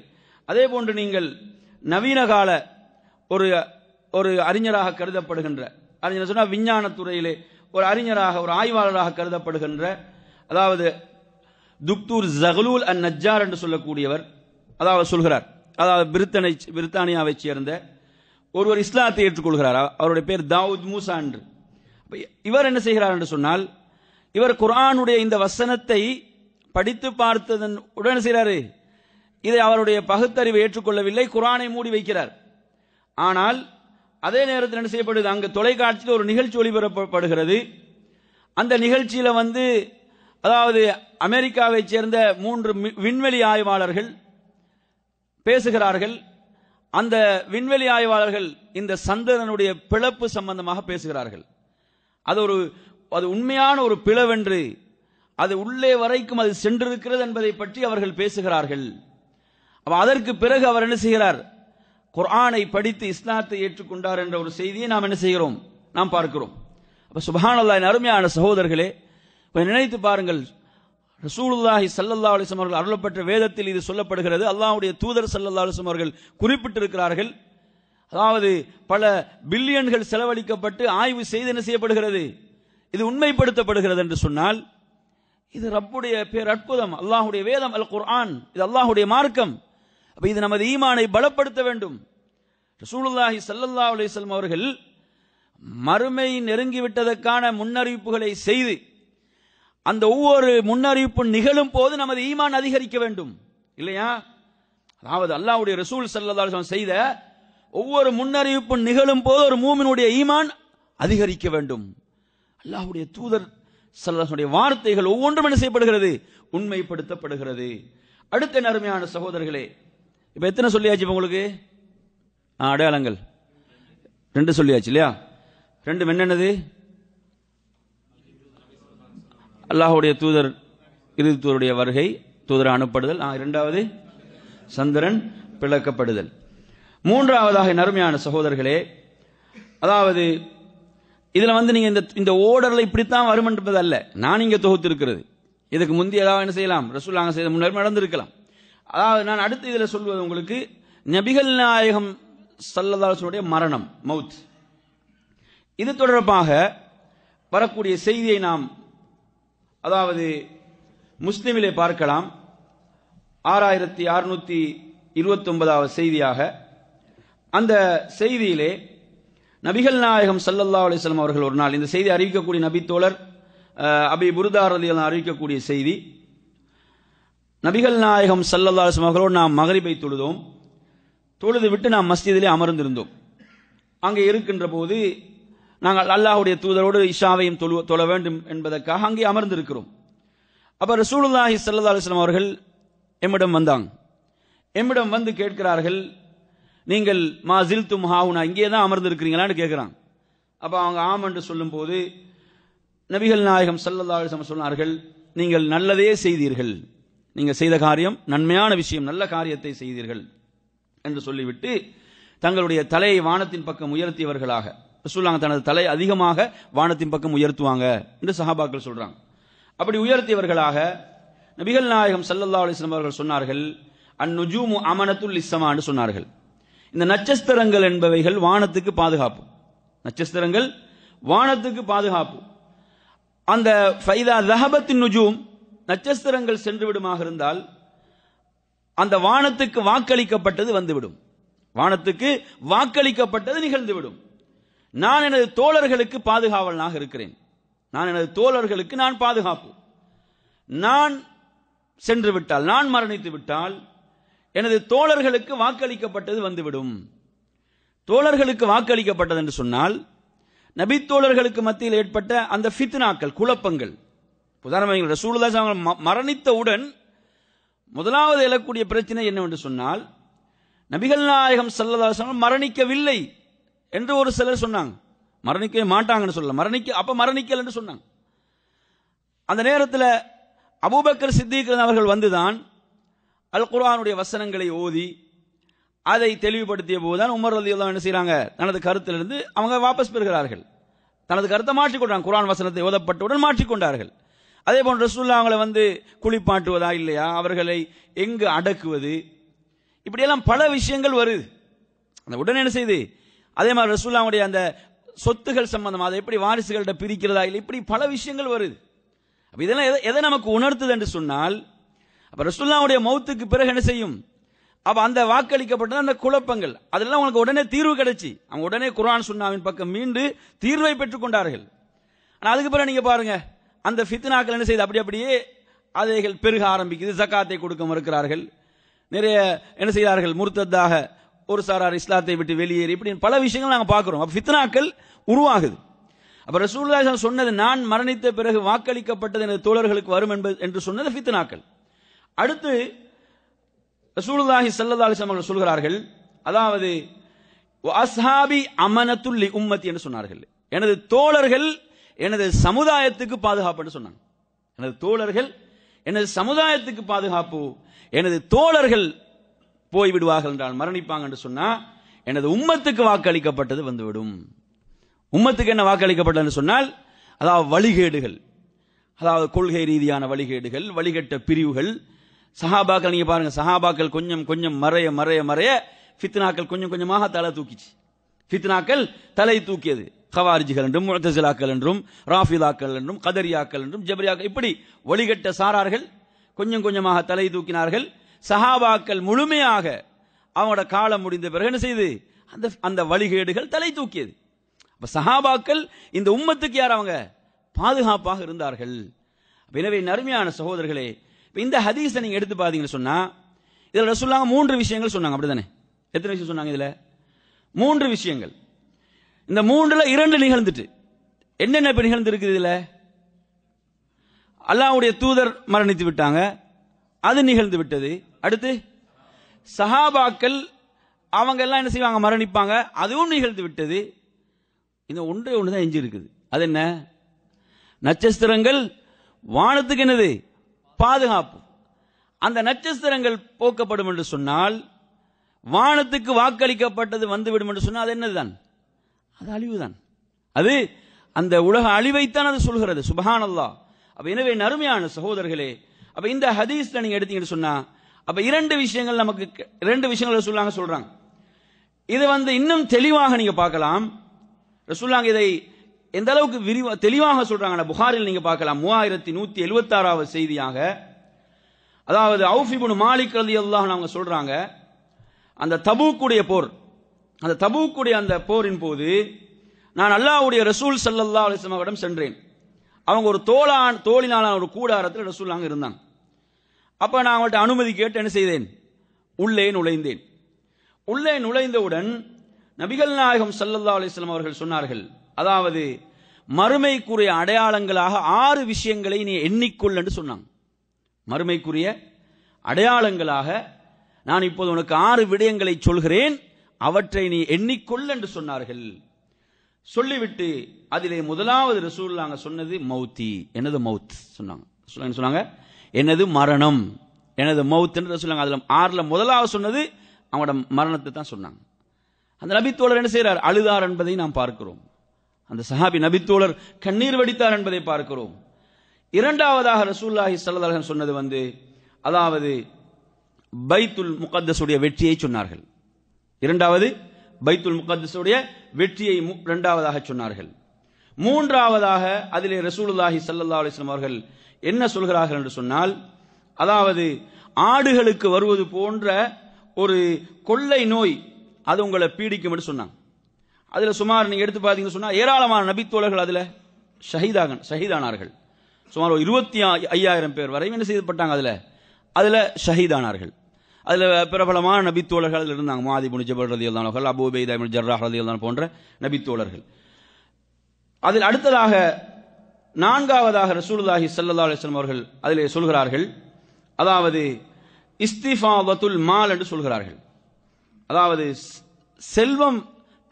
அதே போன்று நீங்கள் நவீன கால ஒரு ஒரு அறிஞராக கருதப்படுகின்ற அறிஞர் சொன்னால் விஞ்ஞானத்துறையிலே ஒரு அறிஞராக ஒரு ஆய்வாளராக கருதப்படுகின்ற அதாவது துக்தூர் ஜஹலூல் அன் நஜ்ஜார் என்று சொல்லக்கூடியவர் அதாவது சொல்கிறார் அதாவது பிரித்தனை பிரித்தானியாவை சேர்ந்த ஒருவர் இஸ்லாத்தை ஏற்றுக்கொள்கிறார் அவருடைய பேர் தாவூத் மூசா என்று இவர் என்ன செய்கிறார் என்று சொன்னால் இவர் குரானுடைய இந்த வசனத்தை படித்து பார்த்ததன் உடன் செய்கிறாரு இதை அவருடைய பகுத்தறிவு ஏற்றுக்கொள்ளவில்லை குரானை மூடி வைக்கிறார் ஆனால் அதே நேரத்தில் என்ன செய்யப்படுது அங்கு தொலைக்காட்சியில் ஒரு நிகழ்ச்சி ஒளிபரப்பப்படுகிறது அந்த நிகழ்ச்சியில் வந்து அதாவது அமெரிக்காவைச் சேர்ந்த மூன்று விண்வெளி ஆய்வாளர்கள் பேசுகிறார்கள் அந்த விண்வெளி ஆய்வாளர்கள் இந்த சந்திரனுடைய பிளப்பு சம்பந்தமாக பேசுகிறார்கள் அது ஒரு அது உண்மையான ஒரு பிளவென்று அது உள்ளே வரைக்கும் அது சென்றிருக்கிறது என்பதை பற்றி அவர்கள் பேசுகிறார்கள் அதற்கு பிறகு அவர் என்ன செய்கிறார் குர்ஆனை படித்து இஸ்லாத்தை ஏற்றுக்கொண்டார் என்ற ஒரு செய்தியை நாம் என்ன செய்கிறோம் நாம் பார்க்கிறோம் அப்ப சுபானல்லா அருமையான சகோதரர்களே நினைத்து பாருங்கள் ரசூலுல்லாஹி சல்லல்லா அலிசம் அவர்கள் அருளப்பட்ட வேதத்தில் இது சொல்லப்படுகிறது அல்லாஹுடைய தூதர் சல்லல்லா அலிசம் அவர்கள் குறிப்பிட்டிருக்கிறார்கள் அதாவது பல பில்லியன்கள் செலவழிக்கப்பட்டு ஆய்வு செய்து என்ன செய்யப்படுகிறது இது உண்மைப்படுத்தப்படுகிறது என்று சொன்னால் இது ரப்புடைய பேர் அற்புதம் அல்லாஹுடைய வேதம் அல் குர்ஆன் இது அல்லாஹுடைய மார்க்கம் அப்போ இது நமது ஈமானை பலப்படுத்த வேண்டும் ரசூலுல்லாஹி சல்லல்லா அலிசல்லம் அவர்கள் மறுமை நெருங்கிவிட்டதற்கான முன்னறிவிப்புகளை செய்து அந்த ஒவ்வொரு முன்னறிவிப்பு நிகழும் போது நமது ஈமான் அதிகரிக்க வேண்டும் இல்லையா அதாவது அல்லாவுடைய ரசூல் சல்லா செய்த ஒவ்வொரு முன்னறிவிப்பு நிகழும் போது ஒரு மூமினுடைய ஈமான் அதிகரிக்க வேண்டும் அல்லாவுடைய தூதர் சல்லாசனுடைய வார்த்தைகள் ஒவ்வொன்றும் என்ன செய்யப்படுகிறது உண்மைப்படுத்தப்படுகிறது அடுத்த நருமையான சகோதரர்களே இப்ப எத்தனை சொல்லியாச்சு உங்களுக்கு அடையாளங்கள் ரெண்டு சொல்லியாச்சு இல்லையா ரெண்டும் என்னென்னது அல்லாஹுடைய தூதர் இறுதி வருகை தூதர் அனுப்படுதல் இரண்டாவது சந்திரன் பிளக்கப்படுதல் மூன்றாவதாக நறுமையான சகோதரர்களே அதாவது இதில் வந்து நீங்கள் இந்த இந்த ஓடர்ல இப்படித்தான் வரும் என்பது அல்ல நான் இங்கே தொகுத்து இருக்கிறது இதுக்கு முந்தைய ஏதாவது என்ன செய்யலாம் ரசூல்லாங்க செய்த முன்னர் நடந்திருக்கலாம் அதாவது நான் அடுத்து இதில் சொல்வது உங்களுக்கு நபிகள் நாயகம் சல்லதாசனுடைய மரணம் மவுத் இது தொடர்பாக வரக்கூடிய செய்தியை நாம் அதாவது முஸ்லிமிலே பார்க்கலாம் ஆறாயிரத்தி அறுநூத்தி இருபத்தொன்பதாவது செய்தியாக அந்த செய்தியிலே நபிகள் நாயகம் சல்லல்லா அலிஸ்லாம் அவர்கள் ஒரு நாள் இந்த செய்தி அறிவிக்கக்கூடிய நபித்தோழர் அபி புருதார் அலி அறிவிக்கக்கூடிய செய்தி நபிகள் நாயகம் சல்லல்லா அலிஸ்லாம் அவர்களோடு நாம் மகரிபை தொழுதோம் தொழுது விட்டு நாம் மஸ்ஜிதிலே அமர்ந்திருந்தோம் அங்கே இருக்கின்ற போது நாங்கள் அல்லாஹுடைய தூதரோடு இஷாவையும் தொழ வேண்டும் என்பதற்காக அங்கே அமர்ந்திருக்கிறோம் அப்ப ரசூலுல்லாஹி சல்லா அலுவலம் அவர்கள் எம்மிடம் வந்தாங்க எம்மிடம் வந்து கேட்கிறார்கள் நீங்கள் மா ஜில் தும் ஹாவுனா இங்கே தான் அமர்ந்திருக்கிறீங்களான்னு கேட்குறாங்க அப்போ அவங்க ஆம் என்று சொல்லும்போது நபிகள் நாயகம் சல்லல்லா அலுவலம் சொன்னார்கள் நீங்கள் நல்லதே செய்தீர்கள் நீங்கள் செய்த காரியம் நன்மையான விஷயம் நல்ல காரியத்தை செய்தீர்கள் என்று சொல்லிவிட்டு தங்களுடைய தலையை வானத்தின் பக்கம் உயர்த்தியவர்களாக ரசூல்லாங்க தனது தலை அதிகமாக வானத்தின் பக்கம் உயர்த்துவாங்க என்று சஹாபாக்கள் சொல்றாங்க அப்படி உயர்த்தியவர்களாக நபிகள் நாயகம் சல்லல்லா அலிஸ்லாம் அவர்கள் சொன்னார்கள் அந்நுஜூமு அமனத்துல் இஸ்ஸமான்னு சொன்னார்கள் இந்த நட்சஸ்திரங்கள் என்பவைகள் வானத்துக்கு பாதுகாப்பு நட்சஸ்திரங்கள் வானத்துக்கு பாதுகாப்பு அந்த ஃபைதா தஹபத்தின் நுஜூம் நட்சஸ்திரங்கள் சென்று விடுமாக இருந்தால் அந்த வானத்துக்கு வாக்களிக்கப்பட்டது வந்துவிடும் வானத்துக்கு வாக்களிக்கப்பட்டது நிகழ்ந்துவிடும் நான் எனது தோழர்களுக்கு பாதுகாவலனாக இருக்கிறேன் நான் எனது தோழர்களுக்கு நான் பாதுகாப்பு நான் சென்று விட்டால் நான் மரணித்து விட்டால் எனது தோழர்களுக்கு வாக்களிக்கப்பட்டது வந்துவிடும் தோழர்களுக்கு வாக்களிக்கப்பட்டது என்று சொன்னால் நபி தோழர்களுக்கு மத்தியில் ஏற்பட்ட அந்த ஃபித்னாக்கள் குழப்பங்கள் உதாரணமாக ரசூலுதாஸ் அவர்கள் மரணித்தவுடன் முதலாவது எழக்கூடிய பிரச்சனை என்னவென்று சொன்னால் நபிகள் நாயகம் செல்லதாசன் மரணிக்கவில்லை என்று ஒரு சிலர் சொன்னாங்க மரணிக்கவே மாட்டாங்கன்னு சொல்லல மரணிக்க அப்ப மரணிக்கல் என்று சொன்னாங்க அந்த நேரத்தில் அபூபக்கர் சித்திகரன் அவர்கள் வந்துதான் அல் குரானுடைய வசனங்களை ஓதி அதை தெளிவுபடுத்திய போதுதான் உமர் அலி என்ன செய்யறாங்க தனது கருத்திலிருந்து அவங்க வாபஸ் பெறுகிறார்கள் தனது கருத்தை மாற்றிக்கொண்டாங்க குரான் வசனத்தை ஓதப்பட்டவுடன் மாற்றிக்கொண்டார்கள் அதே போன்று சுல்லா அவங்களை வந்து குளிப்பாட்டுவதா இல்லையா அவர்களை எங்கு அடக்குவது இப்படியெல்லாம் பல விஷயங்கள் வருது அந்த உடனே என்ன செய்து அதே மாதிரி ரசூல்லாவுடைய அந்த சொத்துகள் சம்பந்தம் அதை எப்படி வாரிசுகள்கிட்ட பிரிக்கிறதா இல்லை இப்படி பல விஷயங்கள் வருது அப்போ இதெல்லாம் எதை எதை நமக்கு உணர்த்துது என்று சொன்னால் அப்போ ரசுல்லாவுடைய மௌத்துக்கு பிறகு என்ன செய்யும் அப்போ அந்த வாக்களிக்கப்பட்ட அந்த குழப்பங்கள் அதெல்லாம் உங்களுக்கு உடனே தீர்வு கிடைச்சி அவங்க உடனே குரான் சுண்ணாவின் பக்கம் மீண்டு தீர்வை பெற்றுக்கொண்டார்கள் ஆனால் அதுக்கு பிறகு நீங்கள் பாருங்க அந்த ஃபித்னாக்கள் என்ன செய்யுது அப்படி அப்படியே அதைகள் பெருக ஆரம்பிக்குது ஜக்காத்தை கொடுக்க மறுக்கிறார்கள் நிறைய என்ன செய்கிறார்கள் முர்த்ததாக ஒரு சாரார் இஸ்லாத்தை விட்டு வெளியேறி இப்படி பல விஷயங்கள் நாங்கள் பார்க்குறோம் அப்போ ஃபித்னாக்கள் உருவாகுது அப்போ ரசூல்லா சொன்னது நான் மரணித்த பிறகு வாக்களிக்கப்பட்டது எனது தோழர்களுக்கு வரும் என்பது என்று சொன்னது ஃபித்னாக்கள் அடுத்து ரசூலுல்லாஹி சல்லா அலிஸ்லாம் அவர்கள் சொல்கிறார்கள் அதாவது அஸ்ஹாபி அமனத்துள்ளி உம்மத்தி என்று சொன்னார்கள் எனது தோழர்கள் எனது சமுதாயத்துக்கு பாதுகாப்புன்னு சொன்னாங்க எனது தோழர்கள் எனது சமுதாயத்துக்கு பாதுகாப்பு எனது தோழர்கள் போய் விடுவார்கள் என்றால் மரணிப்பாங்க என்று சொன்னால் எனது உம்மத்துக்கு வாக்களிக்கப்பட்டது வந்துவிடும் உம்மத்துக்கு என்ன என்று சொன்னால் அதாவது வழிகேடுகள் அதாவது கொள்கை ரீதியான வழிகேடுகள் வழிகட்ட பிரிவுகள் சஹாபாக்கள் நீங்கள் பாருங்கள் சஹாபாக்கள் கொஞ்சம் கொஞ்சம் மறைய மறைய மறைய ஃபித்னாக்கள் கொஞ்சம் கொஞ்சமாக தலை தூக்கிச்சு ஃபித்னாக்கள் தலை தூக்கியது ஹவாரிஜிகள் என்றும் முழத்தசிலாக்கள் என்றும் ராஃபிதாக்கள் என்றும் கதரியாக்கள் என்றும் ஜபரியாக்கள் இப்படி வழிகட்ட சாரார்கள் கொஞ்சம் கொஞ்சமாக தலை தூக்கினார்கள் சஹாபாக்கள் முழுமையாக அவனோட காலம் முடிந்த பிறகு என்ன செய்து அந்த அந்த வழிகேடுகள் தலை தூக்கியது அப்ப சஹாபாக்கள் இந்த உம்மத்துக்கு யார் அவங்க பாதுகாப்பாக இருந்தார்கள் எனவே நறுமையான சகோதரர்களே இந்த ஹதீஸை நீங்க எடுத்து பாத்தீங்கன்னு சொன்னா இதில் ரசுல்லாங்க மூன்று விஷயங்கள் சொன்னாங்க அப்படிதானே எத்தனை விஷயம் சொன்னாங்க இதுல மூன்று விஷயங்கள் இந்த மூன்றுல இரண்டு நிகழ்ந்துட்டு என்னென்ன இப்போ இருக்குது இதில் அல்லாவுடைய தூதர் மரணித்து விட்டாங்க அது நிகழ்ந்து விட்டது அடுத்து சஹாபாக்கள் அவங்க எல்லாம் என்ன செய்வாங்க மரணிப்பாங்க அதுவும் நிகழ்ந்து விட்டது இந்த ஒன்றே ஒன்று தான் எஞ்சி இருக்குது அது என்ன நட்சத்திரங்கள் வானத்துக்கு என்னது பாதுகாப்பு அந்த நட்சத்திரங்கள் போக்கப்படும் என்று சொன்னால் வானத்துக்கு வாக்களிக்கப்பட்டது வந்துவிடும் என்று சொன்னால் அது என்னதுதான் அது அழிவுதான் அது அந்த உலக அழிவைத்தான் அது சொல்கிறது சுபஹானல்லா அப்ப எனவே நறுமையான சகோதரர்களே அப்ப இந்த ஹதீஸ்ல நீங்க எடுத்தீங்கன்னு சொன்னா அப்ப இரண்டு விஷயங்கள் நமக்கு இரண்டு விஷயங்கள் ரசூல்லாங்க சொல்றாங்க இது வந்து இன்னும் தெளிவாக நீங்க பார்க்கலாம் ரசூல்லாங்க இதை எந்த அளவுக்கு விரிவா தெளிவாக சொல்றாங்க புகாரில் நீங்க பார்க்கலாம் மூவாயிரத்தி நூத்தி எழுபத்தி ஆறாவது செய்தியாக அதாவது அவுஃபிபுன் மாலிக் அலி அல்லாஹ் அவங்க சொல்றாங்க அந்த தபூக்குடைய போர் அந்த தபூக்குடைய அந்த போரின் போது நான் அல்லாஹ்வுடைய ரசூல் சல்லா அலிஸ்லம் சென்றேன் அவங்க ஒரு தோளான் தோழினாலான ஒரு கூடாரத்தில் ரசூல் இருந்தாங்க அப்ப நான் அவங்கள்ட்ட அனுமதி கேட்டு என்ன செய்தேன் உள்ளே நுழைந்தேன் உள்ளே நுழைந்தவுடன் நபிகள் நாயகம் சல்லல்லா அலிஸ்லாம் அவர்கள் சொன்னார்கள் அதாவது மறுமைக்குரிய அடையாளங்களாக ஆறு விஷயங்களை நீ எண்ணிக்கொள் என்று சொன்னாங்க மறுமைக்குரிய அடையாளங்களாக நான் இப்போது உனக்கு ஆறு விடயங்களை சொல்கிறேன் அவற்றை நீ எண்ணிக்கொள் என்று சொன்னார்கள் சொல்லிவிட்டு அதிலே முதலாவது நாங்கள் சொன்னது மௌத்தி என்னது மௌத் சொன்னாங்க சொன்னாங்க எனது மரணம் எனது மௌத்துன்றதை சொல்லுவாங்க அதில் ஆறில் முதலாவது சொன்னது அவனோட மரணத்தை தான் சொன்னாங்க அந்த நபித்தோழர் என்ன செய்கிறார் அழுதார் என்பதை நாம் பார்க்கிறோம் அந்த சஹாபி நபித்தோழர் கண்ணீர் வடித்தார் என்பதை பார்க்கிறோம் இரண்டாவதாக ரசூல்லாஹி சல்லாஹன் சொன்னது வந்து அதாவது பைத்துல் முகத்தசுடைய வெற்றியை சொன்னார்கள் இரண்டாவது பைத்துல் முகத்தசுடைய வெற்றியை இரண்டாவதாக சொன்னார்கள் மூன்றாவதாக அதிலே ரசூலுல்லாஹி சல்லா அலிஸ்லாம் அவர்கள் என்ன சொல்கிறார்கள் என்று சொன்னால் அதாவது ஆடுகளுக்கு வருவது போன்ற ஒரு கொள்ளை நோய் அது உங்களை பீடிக்கும் என்று சொன்னாங்க அதில் சுமார் நீங்கள் எடுத்து பார்த்தீங்கன்னு சொன்னால் ஏராளமான நபித்தோழர்கள் அதில் ஷஹீதாக ஷஹீதானார்கள் சுமார் இருபத்தி ஐயாயிரம் பேர் வரை என்ன செய்யப்பட்டாங்க அதில் அதில் ஷஹீதானார்கள் அதில் பிரபலமான நபித்தோழர்கள் இருந்தாங்க மாதி ஜபல் ரதி அபூபெய்தா ஜர்ரா ரதி அல்லான் போன்ற நபித்தோழர்கள் அதில் அடுத்ததாக நான்காவதாக ரசூலுல்லாஹி சல்லா அலிஸ்லாம் அவர்கள் அதிலே சொல்கிறார்கள் அதாவது இஸ்திஃபாவத்துல் மால் என்று சொல்கிறார்கள் அதாவது செல்வம்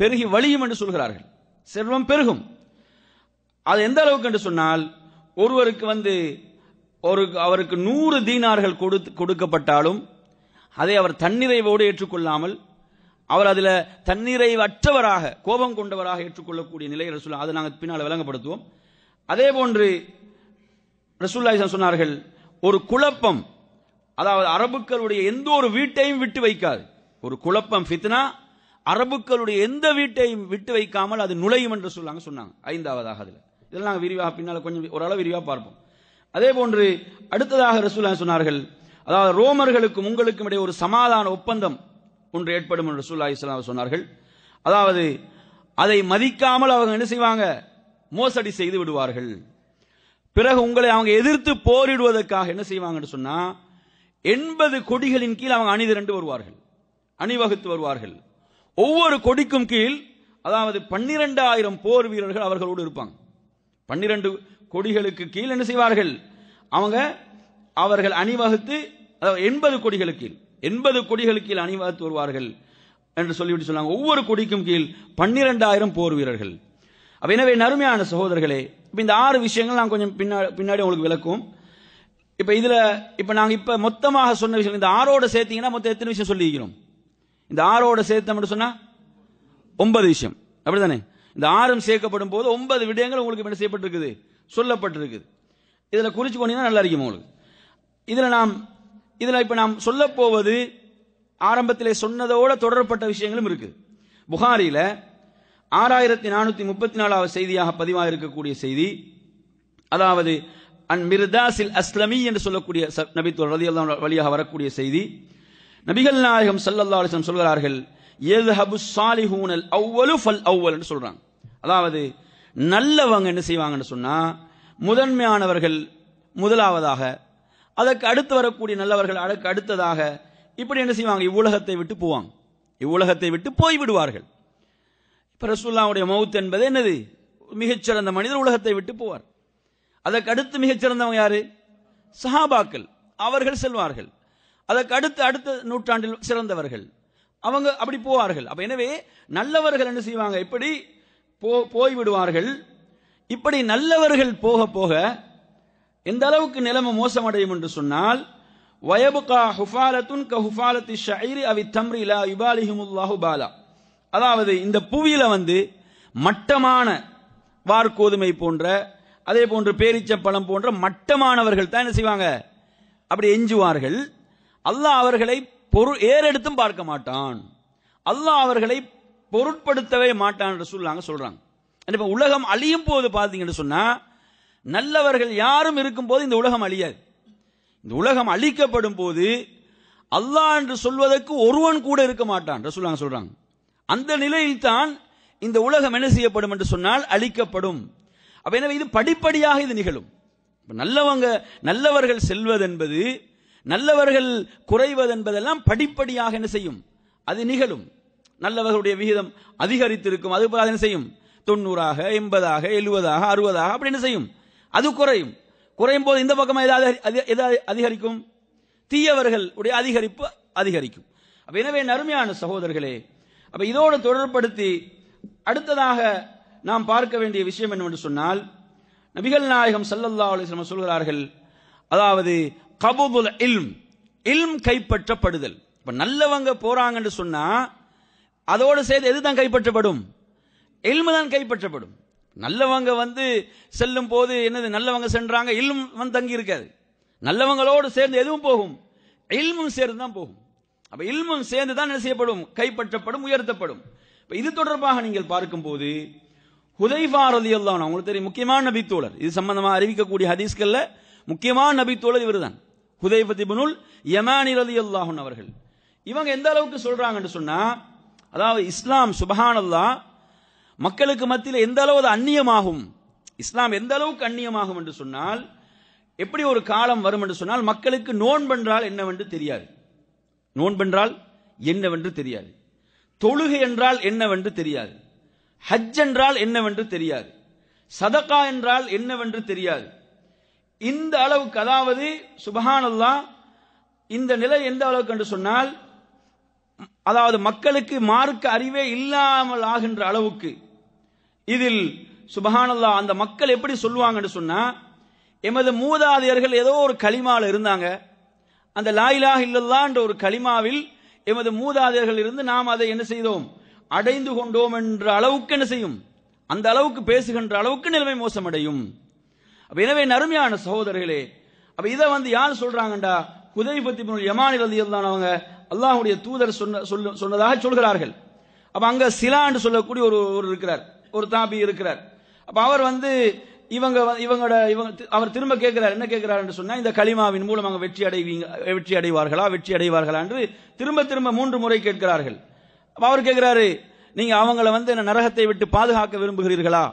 பெருகி வழியும் என்று சொல்கிறார்கள் செல்வம் பெருகும் அது எந்த அளவுக்கு என்று சொன்னால் ஒருவருக்கு வந்து ஒரு அவருக்கு நூறு தீனார்கள் கொடுக்கப்பட்டாலும் அதை அவர் தன்னிறைவோடு ஏற்றுக்கொள்ளாமல் அவர் அதில் தன்னிறைவற்றவராக கோபம் கொண்டவராக ஏற்றுக்கொள்ளக்கூடிய நிலை ரசூல் அதை நாங்கள் பின்னால் விளங்கப்படுத்துவோம் அதே போன்று ரசூல்லா சொன்னார்கள் ஒரு குழப்பம் அதாவது அரபுக்களுடைய எந்த ஒரு வீட்டையும் விட்டு வைக்காது ஒரு குழப்பம் ஃபித்னா அரபுக்களுடைய எந்த வீட்டையும் விட்டு வைக்காமல் அது நுழையும் என்று சொல்லாங்க சொன்னாங்க ஐந்தாவதாக அதில் இதெல்லாம் நாங்கள் விரிவாக பின்னால் கொஞ்சம் ஓரளவு விரிவாக பார்ப்போம் அதே போன்று அடுத்ததாக ரசூல்லா சொன்னார்கள் அதாவது ரோமர்களுக்கும் உங்களுக்கும் இடையே ஒரு சமாதான ஒப்பந்தம் ஒன்று ஏற்படும் என்று ரசூல்லா இஸ்லாம் சொன்னார்கள் அதாவது அதை மதிக்காமல் அவங்க என்ன செய்வாங்க மோசடி செய்து விடுவார்கள் பிறகு உங்களை அவங்க எதிர்த்து போரிடுவதற்காக என்ன செய்வாங்கன்னு சொன்னா எண்பது கொடிகளின் கீழ் அவங்க அணிதிரண்டு வருவார்கள் அணிவகுத்து வருவார்கள் ஒவ்வொரு கொடிக்கும் கீழ் அதாவது பன்னிரெண்டாயிரம் போர் வீரர்கள் அவர்களோடு இருப்பாங்க பன்னிரண்டு கொடிகளுக்கு கீழ் என்ன செய்வார்கள் அவங்க அவர்கள் அணிவகுத்து எண்பது கொடிகளுக்கு கீழ் எண்பது கொடிகளுக்கு கீழ் அணிவகுத்து வருவார்கள் என்று சொல்லிவிட்டு சொன்னாங்க ஒவ்வொரு கொடிக்கும் கீழ் பன்னிரெண்டாயிரம் போர் வீரர்கள் அப்போ எனவே நறுமையான சகோதரர்களே இப்போ இந்த ஆறு விஷயங்கள் நான் கொஞ்சம் பின்னாடி உங்களுக்கு விளக்கும் இப்போ இதில் இப்போ நாங்கள் இப்போ மொத்தமாக சொன்ன விஷயம் இந்த ஆறோட சேர்த்தீங்கன்னா மொத்தம் எத்தனை விஷயம் சொல்லியிருக்கிறோம் இந்த ஆறோட சேர்த்தோம்னு சொன்னால் ஒன்பது விஷயம் அப்படி தானே இந்த ஆறும் சேர்க்கப்படும் போது ஒன்பது விடயங்கள் உங்களுக்கு என்ன செய்யப்பட்டிருக்குது சொல்லப்பட்டிருக்குது இதில் குறித்து போனீங்கன்னா நல்லா இருக்கும் உங்களுக்கு இதில் நாம் இதில் இப்போ நாம் சொல்ல போவது ஆரம்பத்தில் சொன்னதோட தொடரப்பட்ட விஷயங்களும் இருக்குது புகாரியில் ஆறாயிரத்தி நானூற்றி முப்பத்தி நாலாவது செய்தியாக பதிவாக இருக்கக்கூடிய செய்தி அதாவது அன் மிர்தாசில் அஸ்லமி என்று சொல்லக்கூடிய நபித்துவல் ரதி அல்லா வழியாக வரக்கூடிய செய்தி நபிகள் நாயகம் சல்லல்லா சொல்கிறார்கள் எது ஹபு சாலிஹூனல் அவ்வளு ஃபல் அவ்வல் என்று சொல்கிறாங்க அதாவது நல்லவங்க என்ன செய்வாங்கன்னு சொன்னால் முதன்மையானவர்கள் முதலாவதாக அதற்கு அடுத்து வரக்கூடிய நல்லவர்கள் அதற்கு அடுத்ததாக இப்படி என்ன செய்வாங்க இவ்வுலகத்தை விட்டு போவாங்க இவ்வுலகத்தை விட்டு போய் விடுவார்கள் பிரசுல்லாவுடைய மவுத் என்பது என்னது மிகச்சிறந்த மனிதர் உலகத்தை விட்டு போவார் அதற்கு அடுத்து மிகச்சிறந்தவங்க யாரு சஹாபாக்கள் அவர்கள் செல்வார்கள் அதற்கு அடுத்து அடுத்த நூற்றாண்டில் சிறந்தவர்கள் அவங்க அப்படி போவார்கள் அப்ப எனவே நல்லவர்கள் என்ன செய்வாங்க இப்படி போய்விடுவார்கள் இப்படி நல்லவர்கள் போக போக எந்த அளவுக்கு நிலைமை மோசமடையும் என்று சொன்னால் வயபுகா ஹுஃபாலத்துன் க ஹுஃபாலத்தி ஷைரி அவி தம்ரி லா யுபாலிஹிமுல்லாஹு பாலா அதாவது இந்த புவியில வந்து மட்டமான வார்கோதுமை போன்ற அதே போன்று பேரிச்சப்பழம் போன்ற மட்டமானவர்கள் தான் என்ன செய்வாங்க அப்படி எஞ்சுவார்கள் அல்லாஹ் அவர்களை பொரு ஏறெடுத்தும் பார்க்க மாட்டான் அல்லாஹ் அவர்களை பொருட்படுத்தவே மாட்டான் என்று சொல்லாங்க சொல்றாங்க இப்போ உலகம் அழியும் போது பார்த்தீங்கன்னு சொன்னா நல்லவர்கள் யாரும் இருக்கும் போது இந்த உலகம் அழியாது இந்த உலகம் அழிக்கப்படும் போது அல்லாஹ் என்று சொல்வதற்கு ஒருவன் கூட இருக்க மாட்டான் சொல்லுவாங்க சொல்றாங்க அந்த நிலையில்தான் இந்த உலகம் என்ன செய்யப்படும் என்று சொன்னால் அழிக்கப்படும் அப்ப எனவே இது படிப்படியாக இது நிகழும் நல்லவங்க நல்லவர்கள் செல்வதென்பது நல்லவர்கள் குறைவதென்பதெல்லாம் படிப்படியாக என்ன செய்யும் அது நிகழும் நல்லவர்களுடைய விகிதம் அதிகரித்திருக்கும் அது என்ன செய்யும் தொண்ணூறாக எண்பதாக எழுபதாக அறுபதாக அப்படி என்ன செய்யும் அது குறையும் குறையும் போது இந்த பக்கமாக ஏதாவது அதிகரிக்கும் தீயவர்கள் உடைய அதிகரிப்பு அதிகரிக்கும் எனவே நருமையான சகோதரர்களே அப்ப இதோடு தொடர்படுத்தி அடுத்ததாக நாம் பார்க்க வேண்டிய விஷயம் என்னவென்று சொன்னால் நபிகள் நாயகம் சல்லல்லா அலிஸ்லம் சொல்கிறார்கள் அதாவது கபுபுல் இல்ம் இல்ம் கைப்பற்றப்படுதல் இப்ப நல்லவங்க போறாங்கன்னு சொன்னா அதோடு சேர்ந்து எது தான் கைப்பற்றப்படும் இல்மு தான் கைப்பற்றப்படும் நல்லவங்க வந்து செல்லும் போது என்னது நல்லவங்க சென்றாங்க இல்ம் வந்து தங்கி இருக்காது நல்லவங்களோடு சேர்ந்து எதுவும் போகும் இல்மும் சேர்ந்து தான் போகும் அப்ப இல்மும் சேர்ந்து தான் செய்யப்படும் கைப்பற்றப்படும் உயர்த்தப்படும் இப்ப இது தொடர்பாக நீங்கள் பார்க்கும்போது ஹுதைஃபா ரதி அல்லான் அவங்களுக்கு தெரியும் முக்கியமான நபித்தோழர் இது சம்பந்தமாக அறிவிக்கக்கூடிய ஹதீஸ்கல்ல முக்கியமான நபித்தோழர் இவர் தான் ஹுதைபத்திபுனுல் யமானி ரதி அல்லாஹன் அவர்கள் இவங்க எந்த அளவுக்கு சொல்றாங்கன்னு சொன்னா அதாவது இஸ்லாம் சுபஹானல்லா மக்களுக்கு மத்தியில் எந்த அளவு அந்நியமாகும் இஸ்லாம் எந்த அளவுக்கு அந்நியமாகும் என்று சொன்னால் எப்படி ஒரு காலம் வரும் என்று சொன்னால் மக்களுக்கு நோன்பென்றால் என்னவென்று தெரியாது நோன்பென்றால் என்னவென்று தெரியாது தொழுகை என்றால் என்னவென்று தெரியாது ஹஜ் என்றால் என்னவென்று தெரியாது சதகா என்றால் என்னவென்று தெரியாது இந்த அளவுக்கு அதாவது சுபஹானல்லா இந்த நிலை எந்த அளவுக்கு என்று சொன்னால் அதாவது மக்களுக்கு மார்க்க அறிவே இல்லாமல் ஆகின்ற அளவுக்கு இதில் சுபஹானல்லா அந்த மக்கள் எப்படி சொல்லுவாங்கன்னு சொன்னா எமது மூதாதையர்கள் ஏதோ ஒரு களிமால இருந்தாங்க அந்த லாயிலா இல்லல்லா என்ற ஒரு களிமாவில் எமது மூதாதையர்கள் இருந்து நாம் அதை என்ன செய்தோம் அடைந்து கொண்டோம் என்ற அளவுக்கு என்ன செய்யும் அந்த அளவுக்கு பேசுகின்ற அளவுக்கு நிலைமை மோசமடையும் எனவே நறுமையான சகோதரர்களே அப்ப இதை வந்து யார் சொல்றாங்கண்டா குதைபத்தி யமானில் ரதியல்லான் அவங்க அல்லாஹுடைய தூதர் சொன்ன சொன்னதாக சொல்கிறார்கள் அப்ப அங்க சிலா என்று சொல்லக்கூடிய ஒரு ஒரு இருக்கிறார் ஒரு தாபி இருக்கிறார் அப்ப அவர் வந்து இவங்க இவங்களோட இவங்க அவர் திரும்ப கேட்கிறார் என்ன கேட்கிறார் என்று சொன்னா இந்த களிமாவின் மூலம் அவங்க வெற்றி அடைவீங்க வெற்றி அடைவார்களா வெற்றி அடைவார்களா என்று திரும்ப திரும்ப மூன்று முறை கேட்கிறார்கள் அவர் கேட்கிறாரு நீங்க அவங்கள வந்து என்ன நரகத்தை விட்டு பாதுகாக்க விரும்புகிறீர்களா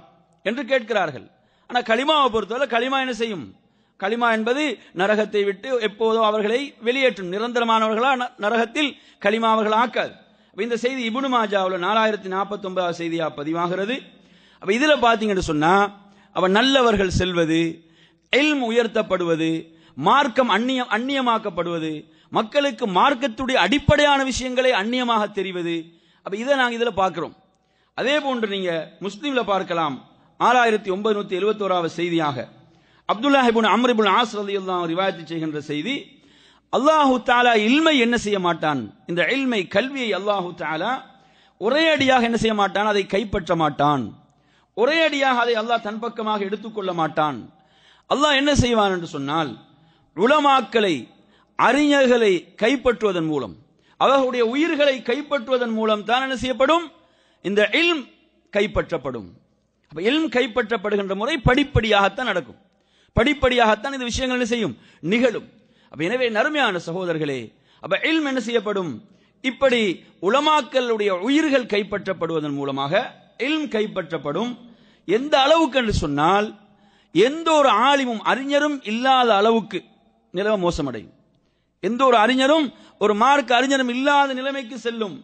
என்று கேட்கிறார்கள் ஆனா களிமாவை பொறுத்தவரை களிமா என்ன செய்யும் களிமா என்பது நரகத்தை விட்டு எப்போதோ அவர்களை வெளியேற்றும் நிரந்தரமானவர்களா நரகத்தில் களிமா அவர்கள் ஆக்காது இந்த செய்தி இபுனு மாஜாவில் நாலாயிரத்தி நாற்பத்தி ஒன்பதாவது செய்தியா பதிவாகிறது அப்ப இதுல பாத்தீங்கன்னு சொன்னா அவன் நல்லவர்கள் செல்வது எல்ம் உயர்த்தப்படுவது மார்க்கம் அந்நியம் அந்நியமாக்கப்படுவது மக்களுக்கு மார்க்கத்துடைய அடிப்படையான விஷயங்களை அந்நியமாக தெரிவது அப்ப இதை நாங்கள் இதில் பார்க்கிறோம் அதே போன்று நீங்க முஸ்லீம்ல பார்க்கலாம் ஆறாயிரத்தி ஒன்பது நூத்தி எழுபத்தி ஓராவது செய்தியாக அப்துல்லாஹிபுன் அம்ரிபுல் ஆஸ் அலி ரிவாயத்து செய்கின்ற செய்தி அல்லாஹு தாலா இல்மை என்ன செய்ய மாட்டான் இந்த இல்மை கல்வியை அல்லாஹு தாலா ஒரே அடியாக என்ன செய்ய மாட்டான் அதை கைப்பற்ற மாட்டான் ஒரே அடியாக அதை அல்லாஹ் தன் பக்கமாக எடுத்துக்கொள்ள மாட்டான் அல்லாஹ் என்ன செய்வான் என்று சொன்னால் உளமாக்களை அறிஞர்களை கைப்பற்றுவதன் மூலம் அவர்களுடைய உயிர்களை கைப்பற்றுவதன் மூலம் தான் என்ன செய்யப்படும் இந்த இல்ம் கைப்பற்றப்படும் அப்ப இல்ம் கைப்பற்றப்படுகின்ற முறை படிப்படியாகத்தான் நடக்கும் படிப்படியாகத்தான் இந்த விஷயங்கள் என்ன செய்யும் நிகழும் அப்ப எனவே நறுமையான சகோதரர்களே அப்ப இல்ம் என்ன செய்யப்படும் இப்படி உளமாக்களுடைய உயிர்கள் கைப்பற்றப்படுவதன் மூலமாக இல்ம் கைப்பற்றப்படும் எந்த அளவுக்கு என்று சொன்னால் எந்த ஒரு ஆலிமும் அறிஞரும் இல்லாத அளவுக்கு நிலவ மோசமடையும் எந்த ஒரு அறிஞரும் ஒரு மார்க் அறிஞரும் இல்லாத நிலைமைக்கு செல்லும்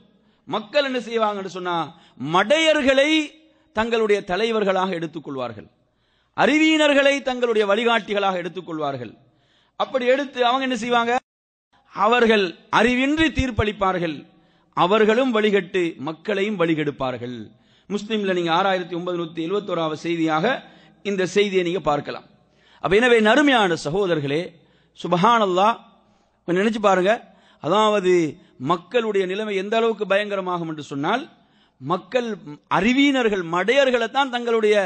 மக்கள் என்ன செய்வாங்க என்று சொன்னா மடையர்களை தங்களுடைய தலைவர்களாக எடுத்துக்கொள்வார்கள் அறிவியினர்களை தங்களுடைய வழிகாட்டிகளாக எடுத்துக்கொள்வார்கள் அப்படி எடுத்து அவங்க என்ன செய்வாங்க அவர்கள் அறிவின்றி தீர்ப்பளிப்பார்கள் அவர்களும் வழிகட்டு மக்களையும் வழிகெடுப்பார்கள் முஸ்லீமில் நீங்கள் ஆறாயிரத்தி ஒன்பது நூற்றி எழுபத்தோராவது செய்தியாக இந்த செய்தியை நீங்கள் பார்க்கலாம் அப்போ எனவே நறுமையான சகோதரர்களே சுபஹானல்லா கொஞ்சம் நினச்சி பாருங்க அதாவது மக்களுடைய நிலைமை எந்த அளவுக்கு பயங்கரமாகும் என்று சொன்னால் மக்கள் அறிவியினர்கள் மடையர்களை தான் தங்களுடைய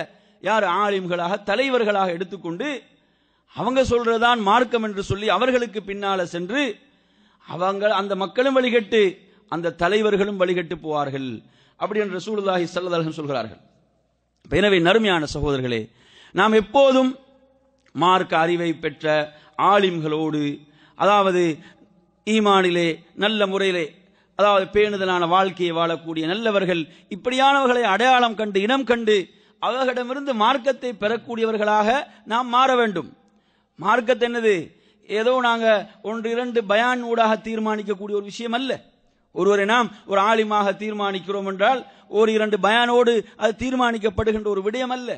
யார் ஆலிம்களாக தலைவர்களாக எடுத்துக்கொண்டு அவங்க சொல்றதான் மார்க்கம் என்று சொல்லி அவர்களுக்கு பின்னால சென்று அவங்க அந்த மக்களும் வழிகட்டு அந்த தலைவர்களும் வழிகட்டு போவார்கள் அப்படி என்று சூழ்தாகி செல்லதார்கள் சொல்கிறார்கள் எனவே நறுமையான சகோதரர்களே நாம் எப்போதும் மார்க்க அறிவை பெற்ற ஆலிம்களோடு அதாவது ஈமானிலே நல்ல முறையிலே அதாவது பேணுதலான வாழ்க்கையை வாழக்கூடிய நல்லவர்கள் இப்படியானவர்களை அடையாளம் கண்டு இனம் கண்டு அவர்களிடமிருந்து மார்க்கத்தை பெறக்கூடியவர்களாக நாம் மாற வேண்டும் மார்க்கத்தை என்னது ஏதோ நாங்கள் ஒன்று இரண்டு பயான் ஊடாக தீர்மானிக்கக்கூடிய ஒரு விஷயம் அல்ல ஒருவரை நாம் ஒரு ஆலிமாக தீர்மானிக்கிறோம் என்றால் ஒரு இரண்டு பயானோடு அது தீர்மானிக்கப்படுகின்ற ஒரு விடயம் அல்ல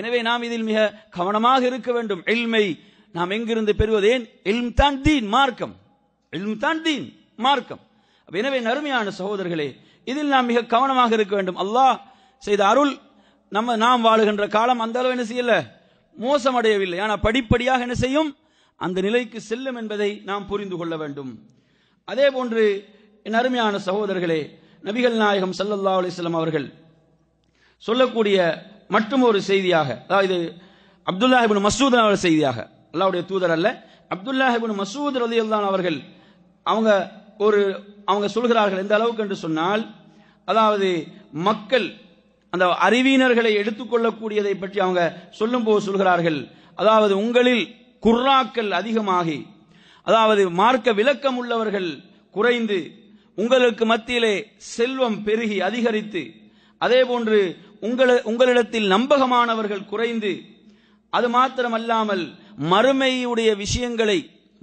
எனவே நாம் இதில் மிக கவனமாக இருக்க வேண்டும் எல்மை நாம் எங்கிருந்து பெறுவதேன் எல்ம் தான் தீன் மார்க்கம் எல்ம் தான் தீன் மார்க்கம் எனவே நறுமையான சகோதரர்களே இதில் நாம் மிக கவனமாக இருக்க வேண்டும் அல்லாஹ் செய்த அருள் நம்ம நாம் வாழுகின்ற காலம் அந்த அளவு என்ன செய்யல மோசமடையவில்லை ஆனால் படிப்படியாக என்ன செய்யும் அந்த நிலைக்கு செல்லும் என்பதை நாம் புரிந்து கொள்ள வேண்டும் அதே போன்று என் அருமையான சகோதரர்களே நபிகள் நாயகம் சல்லல்லா அலிஸ்லாம் அவர்கள் சொல்லக்கூடிய மற்றும் ஒரு செய்தியாக அதாவது அப்துல்லாஹிபின் மசூத் அவர்கள் செய்தியாக அல்லாவுடைய தூதர் அல்ல அப்துல்லாஹிபின் மசூத் ரதி அல்லான் அவர்கள் அவங்க ஒரு அவங்க சொல்கிறார்கள் எந்த அளவுக்கு என்று சொன்னால் அதாவது மக்கள் அந்த அறிவியினர்களை எடுத்துக்கொள்ளக்கூடியதை பற்றி அவங்க சொல்லும்போது சொல்கிறார்கள் அதாவது உங்களில் குர்ராக்கள் அதிகமாகி அதாவது மார்க்க விளக்கம் உள்ளவர்கள் குறைந்து உங்களுக்கு மத்தியிலே செல்வம் பெருகி அதிகரித்து அதே போன்று உங்களை உங்களிடத்தில் நம்பகமானவர்கள் குறைந்து அது மாத்திரமல்லாமல் மறுமையுடைய விஷயங்களை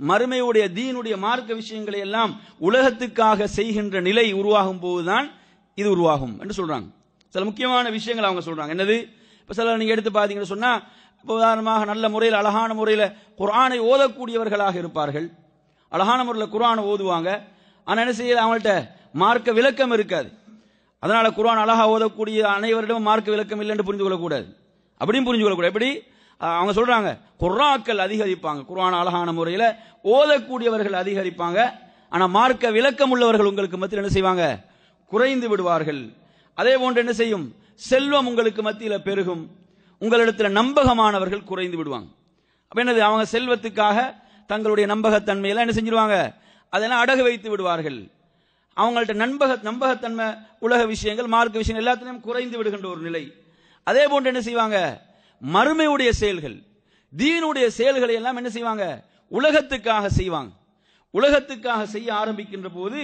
மறுமையுடைய தீனுடைய மார்க்க விஷயங்களை எல்லாம் உலகத்துக்காக செய்கின்ற நிலை உருவாகும் போதுதான் இது உருவாகும் என்று சொல்றாங்க சில முக்கியமான விஷயங்கள் அவங்க சொல்றாங்க என்னது இப்போ சில நீங்க எடுத்து பார்த்தீங்கன்னு சொன்னா உதாரணமாக நல்ல முறையில் அழகான முறையில் குரானை ஓதக்கூடியவர்களாக இருப்பார்கள் அழகான முறையில் குரானை ஓதுவாங்க ஆனா என்ன செய்யல அவங்கள்ட்ட மார்க்க விளக்கம் இருக்காது அதனால குரான் அழகா ஓதக்கூடிய அனைவரிடமும் மார்க்க விளக்கம் இல்லை என்று புரிந்து கொள்ளக்கூடாது அப்படியும் புரிஞ்சு கொள்ளக்கூடாது எப்படி அவங்க சொல்றாங்க குர்ராக்கள் அதிகரிப்பாங்க குரான் அழகான முறையில் ஓதக்கூடியவர்கள் அதிகரிப்பாங்க ஆனால் மார்க்க விளக்கம் உள்ளவர்கள் உங்களுக்கு மத்தியில் என்ன செய்வாங்க குறைந்து விடுவார்கள் அதே போன்று என்ன செய்யும் செல்வம் உங்களுக்கு மத்தியில் பெருகும் உங்களிடத்தில் நம்பகமானவர்கள் குறைந்து விடுவாங்க அப்போ என்னது அவங்க செல்வத்துக்காக தங்களுடைய நம்பகத்தன்மையெல்லாம் என்ன செஞ்சிருவாங்க அதெல்லாம் அடகு வைத்து விடுவார்கள் அவங்கள்ட்ட நண்பக நம்பகத்தன்மை உலக விஷயங்கள் மார்க்க விஷயங்கள் எல்லாத்திலையும் குறைந்து விடுகின்ற ஒரு நிலை அதே போன்று என்ன செய்வாங்க மறுமையுடைய செயல்கள் தீனுடைய செயல்களை எல்லாம் என்ன செய்வாங்க உலகத்துக்காக செய்வாங்க உலகத்துக்காக செய்ய ஆரம்பிக்கின்ற போது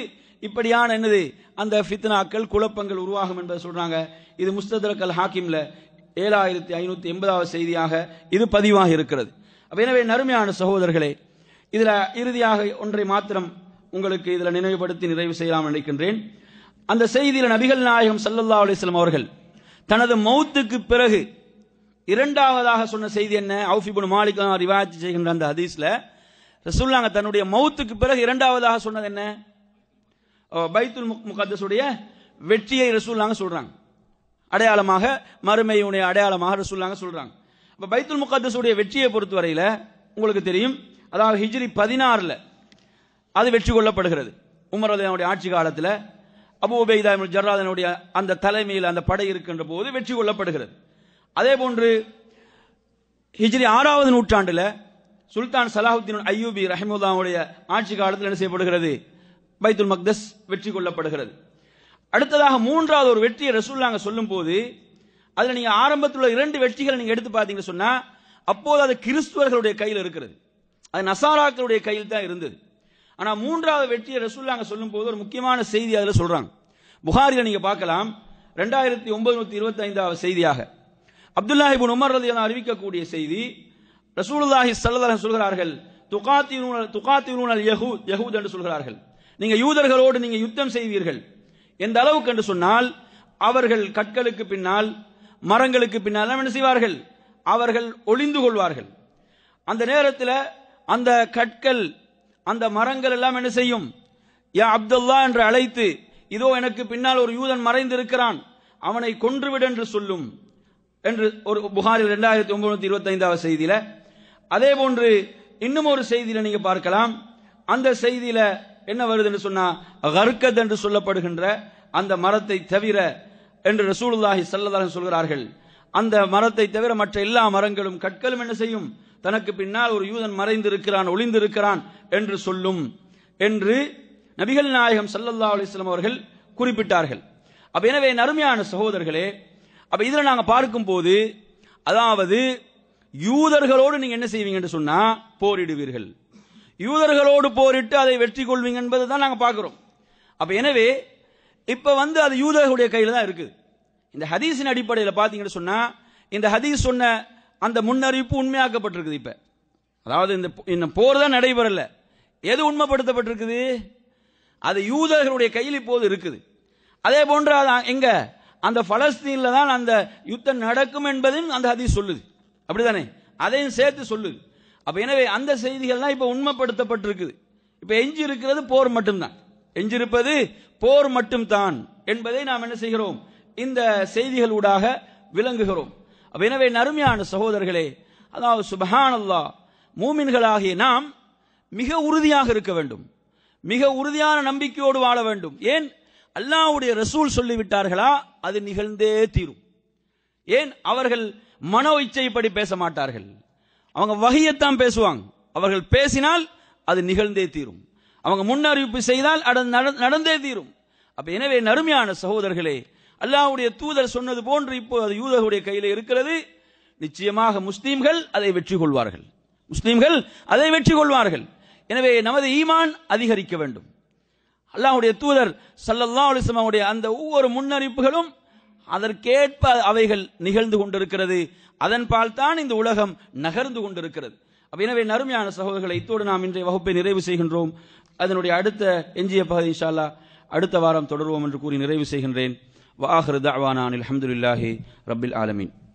இப்படியான என்னது அந்த ஃபித்னாக்கள் குழப்பங்கள் உருவாகும் என்பதை சொல்றாங்க இது முஸ்தரக்கல் ஹாக்கிம்ல ஏழாயிரத்தி ஐநூத்தி எண்பதாவது செய்தியாக இது பதிவாக இருக்கிறது எனவே நறுமையான சகோதரர்களே இதில் இறுதியாக ஒன்றை மாத்திரம் உங்களுக்கு இதில் நினைவுபடுத்தி நிறைவு செய்யலாம் நினைக்கின்றேன் அந்த செய்தியில் நபிகள் நாயகம் சல்லல்லா அலிஸ்லாம் அவர்கள் தனது மௌத்துக்கு பிறகு இரண்டாவதாக சொன்ன செய்தி என்ன அவுஃபிபுன் மாலிக் ரிவாஜ் செய்கின்ற அந்த ஹதீஸ்ல ரசூல்லாங்க தன்னுடைய மௌத்துக்கு பிறகு இரண்டாவதாக சொன்னது என்ன பைத்துல் முகத்தசுடைய வெற்றியை ரசூல்லாங்க சொல்கிறாங்க அடையாளமாக மறுமையுடைய அடையாளமாக ரசூல்லாங்க சொல்கிறாங்க பைத்துல் முகத்தஸுடைய வெற்றியை பொறுத்தவரையில் உங்களுக்கு தெரியும் அதாவது ஹிஜ்ரி பதினாறில் அது வெற்றி கொள்ளப்படுகிறது உமரதனுடைய ஆட்சி காலத்தில் அபு உபைதா ஜர்ராதனுடைய அந்த தலைமையில் அந்த படை இருக்கின்ற போது வெற்றி கொள்ளப்படுகிறது அதே போன்று ஹிஜ்ரி ஆறாவது நூற்றாண்டில் சுல்தான் சலாஹுத்தீன் ஐயூபி ரஹிமுல்லாவுடைய ஆட்சி காலத்தில் என்ன செய்யப்படுகிறது பைத்துல் மக்தஸ் வெற்றி கொள்ளப்படுகிறது அடுத்ததாக மூன்றாவது ஒரு வெற்றியை ரசூல்லாங்க சொல்லும் போது அதில் நீங்கள் ஆரம்பத்தில் உள்ள இரண்டு வெற்றிகளை நீங்கள் எடுத்து பார்த்தீங்கன்னு சொன்னால் அப்போது அது கிறிஸ்துவர்களுடைய கையில் இருக்கிறது அது நசாராக்களுடைய கையில் தான் இருந்தது ஆனால் மூன்றாவது வெற்றியை ரசூல்லா அங்கே சொல்லும் போது ஒரு முக்கியமான செய்தி அதில் சொல்றாங்க புகாரியில் நீங்க பார்க்கலாம் ரெண்டாயிரத்தி ஒன்பது நூத்தி இருபத்தி ஐந்தாவது செய்தியாக அப்துல்லாஹிபு உமர் ரதி அறிவிக்கக்கூடிய செய்தி ரசூலுல்லாஹி சல்லதாக சொல்கிறார்கள் துகாத்தி துகாத்தினூனல் யகூத் யகூத் என்று சொல்கிறார்கள் நீங்க யூதர்களோடு நீங்க யுத்தம் செய்வீர்கள் எந்த அளவுக்கு என்று சொன்னால் அவர்கள் கற்களுக்கு பின்னால் மரங்களுக்கு பின்னால் என்ன செய்வார்கள் அவர்கள் ஒளிந்து கொள்வார்கள் அந்த நேரத்தில் அந்த கற்கள் அந்த மரங்கள் எல்லாம் என்ன செய்யும் யா அப்துல்லா என்று அழைத்து இதோ எனக்கு பின்னால் ஒரு யூதன் மறைந்து இருக்கிறான் அவனை கொன்றுவிடு என்று சொல்லும் என்று ஒரு புகாரில் இரண்டாயிரத்தி ஒன்பது இருபத்தி ஐந்தாவது செய்தியில அதே போன்று இன்னும் ஒரு செய்தியில நீங்க பார்க்கலாம் அந்த செய்தியில என்ன வருதுன்னு சொன்னா ஹர்கத் என்று சொல்லப்படுகின்ற அந்த மரத்தை தவிர என்று ரசூலுல்லாஹி சல்லதாக சொல்கிறார்கள் அந்த மரத்தை தவிர மற்ற எல்லா மரங்களும் கற்களும் என்ன செய்யும் தனக்கு பின்னால் ஒரு யூதன் மறைந்திருக்கிறான் ஒளிந்திருக்கிறான் என்று சொல்லும் என்று நபிகள் நாயகம் சல்லல்லா அலிஸ்லாம் அவர்கள் குறிப்பிட்டார்கள் அப்ப எனவே நறுமையான சகோதரர்களே அப்ப இதில் நாங்கள் பார்க்கும் போது அதாவது யூதர்களோடு நீங்க என்ன செய்வீங்கன்னு சொன்னா போரிடுவீர்கள் யூதர்களோடு போரிட்டு அதை வெற்றி கொள்வீங்க என்பதை தான் நாங்கள் பார்க்கிறோம் அப்ப எனவே இப்ப வந்து அது யூதர்களுடைய கையில் தான் இருக்குது இந்த ஹதீஸின் அடிப்படையில் பார்த்தீங்கன்னு சொன்னா இந்த ஹதீஸ் சொன்ன அந்த முன்னறிவிப்பு உண்மையாக்கப்பட்டிருக்குது இப்ப அதாவது இந்த போர் தான் நடைபெறல எது உண்மைப்படுத்தப்பட்டிருக்குது அது யூதர்களுடைய கையில் இப்போது இருக்குது அதே போன்ற எங்க அந்த பலஸ்தீன்ல தான் அந்த யுத்தம் நடக்கும் என்பதையும் அந்த ஹதீஸ் சொல்லுது அப்படிதானே அதையும் சேர்த்து சொல்லுது அப்ப எனவே அந்த செய்திகள்லாம் இப்ப உண்மைப்படுத்தப்பட்டிருக்குது இப்ப எஞ்சி இருக்கிறது போர் மட்டும்தான் எஞ்சிருப்பது போர் மட்டும்தான் என்பதை நாம் என்ன செய்கிறோம் இந்த செய்திகளூடாக விளங்குகிறோம் எனவே நறுமையான சகோதரர்களே அதாவது சுபஹானல்லா அல்லா மூமின்களாகிய நாம் மிக உறுதியாக இருக்க வேண்டும் மிக உறுதியான நம்பிக்கையோடு வாழ வேண்டும் ஏன் அல்லாவுடைய ரசூல் சொல்லிவிட்டார்களா அது நிகழ்ந்தே தீரும் ஏன் அவர்கள் மன இச்சைப்படி பேச மாட்டார்கள் அவங்க வகையைத்தான் பேசுவாங்க அவர்கள் பேசினால் அது நிகழ்ந்தே தீரும் அவங்க முன்னறிவிப்பு செய்தால் நடந்தே தீரும் அப்ப எனவே நறுமையான சகோதரர்களே அல்லாவுடைய தூதர் சொன்னது போன்று இப்போது யூதர்களுடைய கையில் இருக்கிறது நிச்சயமாக முஸ்லீம்கள் அதை வெற்றி கொள்வார்கள் முஸ்லீம்கள் அதை வெற்றி கொள்வார்கள் எனவே நமது ஈமான் அதிகரிக்க வேண்டும் அல்லாஹுடைய தூதர் சல்லல்லா அலிஸ்லாமுடைய அந்த ஒவ்வொரு முன்னறிப்புகளும் அதற்கேற்ப அவைகள் நிகழ்ந்து கொண்டிருக்கிறது அதன்பால் தான் இந்த உலகம் நகர்ந்து கொண்டிருக்கிறது அப்ப எனவே நறுமையான சகோதரர்களை இத்தோடு நாம் இன்றைய வகுப்பை நிறைவு செய்கின்றோம் அதனுடைய அடுத்த எஞ்சிய பகுதி இன்ஷால்லா அடுத்த வாரம் தொடருவோம் என்று கூறி நிறைவு செய்கின்றேன் وآخر دعوانا الحمد لله رب العالمين